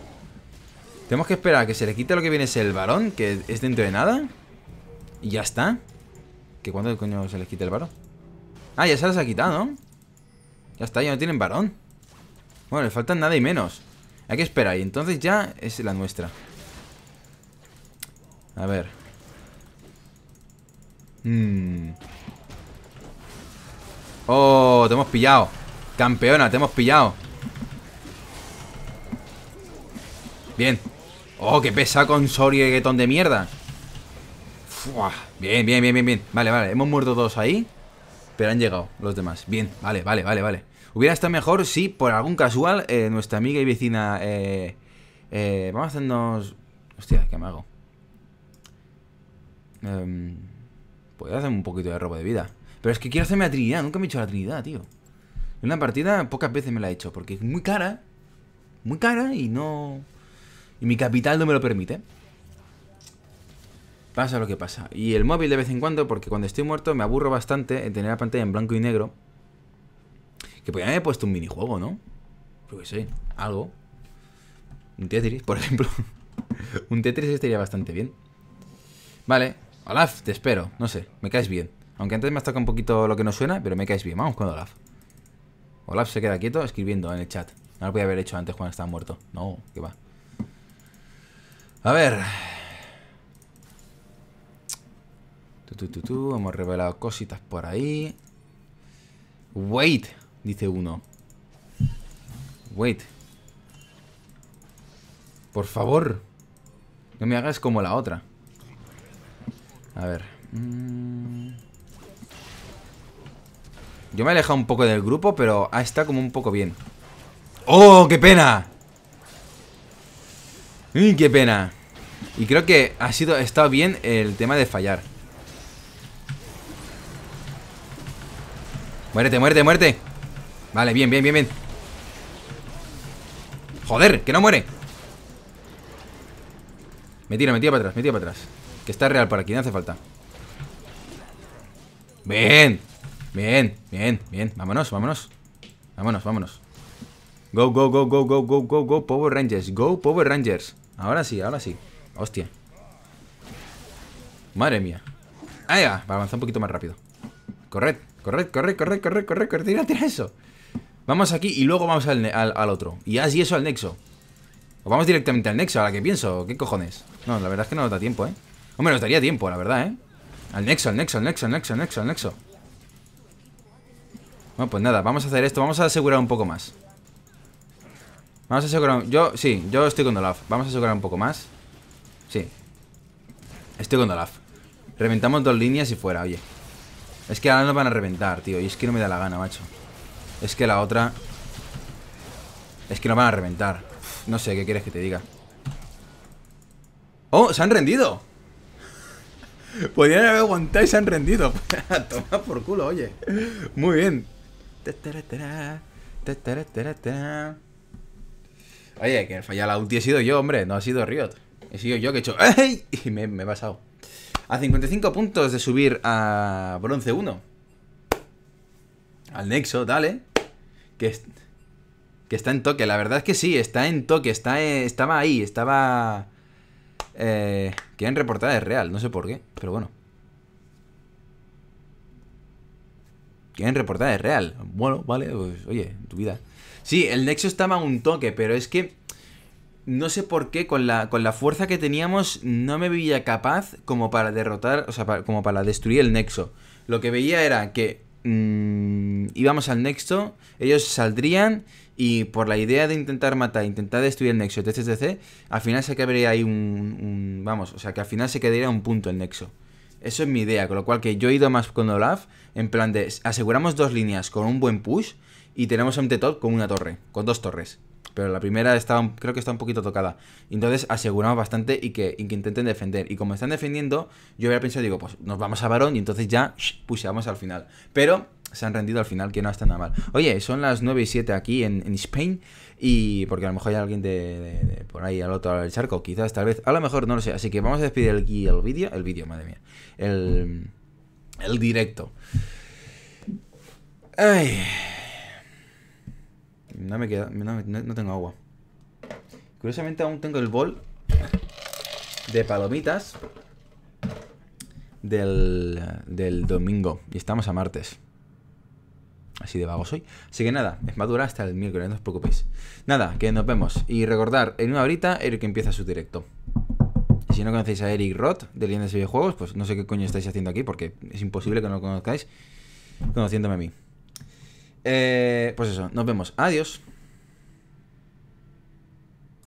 Tenemos que esperar a que se le quite lo que viene es el varón, que es dentro de nada. Y ya está. ¿Que cuándo coño se le quita el varón? Ah, ya se las ha quitado, Ya está, ya no tienen varón. Bueno, le faltan nada y menos. Hay que esperar y entonces ya es la nuestra. A ver. Mmm Oh, te hemos pillado. Campeona, te hemos pillado. Bien. Oh, qué pesa con guetón de mierda. Bien, bien, bien, bien, bien. Vale, vale. Hemos muerto dos ahí. Pero han llegado los demás. Bien, vale, vale, vale, vale. Hubiera estado mejor si por algún casual eh, nuestra amiga y vecina... Eh, eh, vamos a hacernos... Hostia, ¿qué me hago? Eh, em, podría pues hacer un poquito de robo de vida. Pero es que quiero hacerme la Trinidad. Nunca me he hecho la Trinidad, tío. En una partida pocas veces me la he hecho. Porque es muy cara. Muy cara y no... Y mi capital no me lo permite. Pasa lo que pasa. Y el móvil de vez en cuando, porque cuando estoy muerto me aburro bastante en tener la pantalla en blanco y negro. Que podría he puesto un minijuego, ¿no? Yo que sé, algo. Un Tetris, por ejemplo. un Tetris estaría bastante bien. Vale, Olaf, te espero. No sé, me caes bien. Aunque antes me has tocado un poquito lo que no suena, pero me caes bien. Vamos con Olaf. Olaf se queda quieto escribiendo en el chat. No lo podía haber hecho antes cuando estaba muerto. No, que va. A ver. tú, tu, tu, Hemos revelado cositas por ahí. Wait, dice uno. Wait. Por favor. No me hagas como la otra. A ver. Mm. Yo me he alejado un poco del grupo, pero ha ah, está como un poco bien. ¡Oh, qué pena! qué pena! Y creo que ha sido, estado bien el tema de fallar. Muérete, muérete, muérete. Vale, bien, bien, bien, bien. Joder, que no muere. Me tira, me tira para atrás, me tira para atrás. Que está real para quien hace falta. Bien. Bien, bien, bien. Vámonos, vámonos. Vámonos, vámonos. Go, go, go, go, go, go, go, go, Power Rangers. Go, Power Rangers. Ahora sí, ahora sí. Hostia. Madre mía. Ahí ya. Para avanzar un poquito más rápido. Corred, corred, corred, corred, corred, corred, corred. Tira, tira eso. Vamos aquí y luego vamos al, al, al otro. Y así eso al nexo. O vamos directamente al nexo, a la que pienso. ¿Qué cojones? No, la verdad es que no nos da tiempo, ¿eh? Hombre, nos daría tiempo, la verdad, ¿eh? Al nexo, al nexo, al nexo, al nexo, al nexo, al nexo. Bueno, pues nada, vamos a hacer esto. Vamos a asegurar un poco más. Vamos a asegurar... Yo, sí, yo estoy con Dolaf. Vamos a asegurar un poco más. Sí. Estoy con Dolaf. Reventamos dos líneas y fuera, oye. Es que ahora nos van a reventar, tío. Y es que no me da la gana, macho. Es que la otra... Es que nos van a reventar. no sé, ¿qué quieres que te diga? ¡Oh! ¡Se han rendido! Podrían haber aguantado y se han rendido. Toma por culo, oye. Muy bien. Oye, que falla la ulti he sido yo, hombre. No ha sido Riot. He sido yo que he hecho... ¡Ey! Y me, he pasado. A 55 puntos de subir a bronce 1. Al Nexo, dale. Que, que está en toque. La verdad es que sí, está en toque. Está, eh, estaba ahí, estaba eh, quieren reportar es Real, no sé por qué, pero bueno. Quieren reportar es Real. Bueno, vale, pues oye, tu vida. Sí, el Nexo estaba un toque, pero es que no sé por qué con la, con la fuerza que teníamos no me veía capaz como para derrotar, o sea, como para destruir el Nexo. Lo que veía era que mm, íbamos al Nexo, ellos saldrían y por la idea de intentar matar, intentar destruir el nexo, etc, etc, al final se quedaría ahí un, Vamos, o sea, que al final se quedaría un punto el nexo. Eso es mi idea, con lo cual que yo he ido más con Olaf en plan de aseguramos dos líneas con un buen push y tenemos un T-top con una torre, con dos torres. Pero la primera está, creo que está un poquito tocada. Entonces aseguramos bastante y que, intenten defender. Y como están defendiendo, yo había pensado, digo, pues nos vamos a varón y entonces ya pushamos al final. Pero se han rendido al final, que no está nada mal. Oye, son las 9 y 7 aquí en, en Spain. Y porque a lo mejor hay alguien de, por ahí al otro lado del charco, quizás, tal vez, a lo mejor, no lo sé. Así que vamos a despedir aquí el vídeo, el vídeo, madre mía, el, el directo. no me queda, no tengo agua. Curiosamente, aún tengo el bol de palomitas del, del domingo. Y estamos a martes. Así de vago soy. Así que nada, es madura hasta el miércoles, no os preocupéis. Nada, que nos vemos. Y recordar, en una horita, Eric empieza su directo. Y si no conocéis a Eric Roth de Leyendas de Videojuegos, pues no sé qué coño estáis haciendo aquí, porque es imposible que no lo conozcáis conociéndome a mí. Eh, pues eso, nos vemos. Adiós.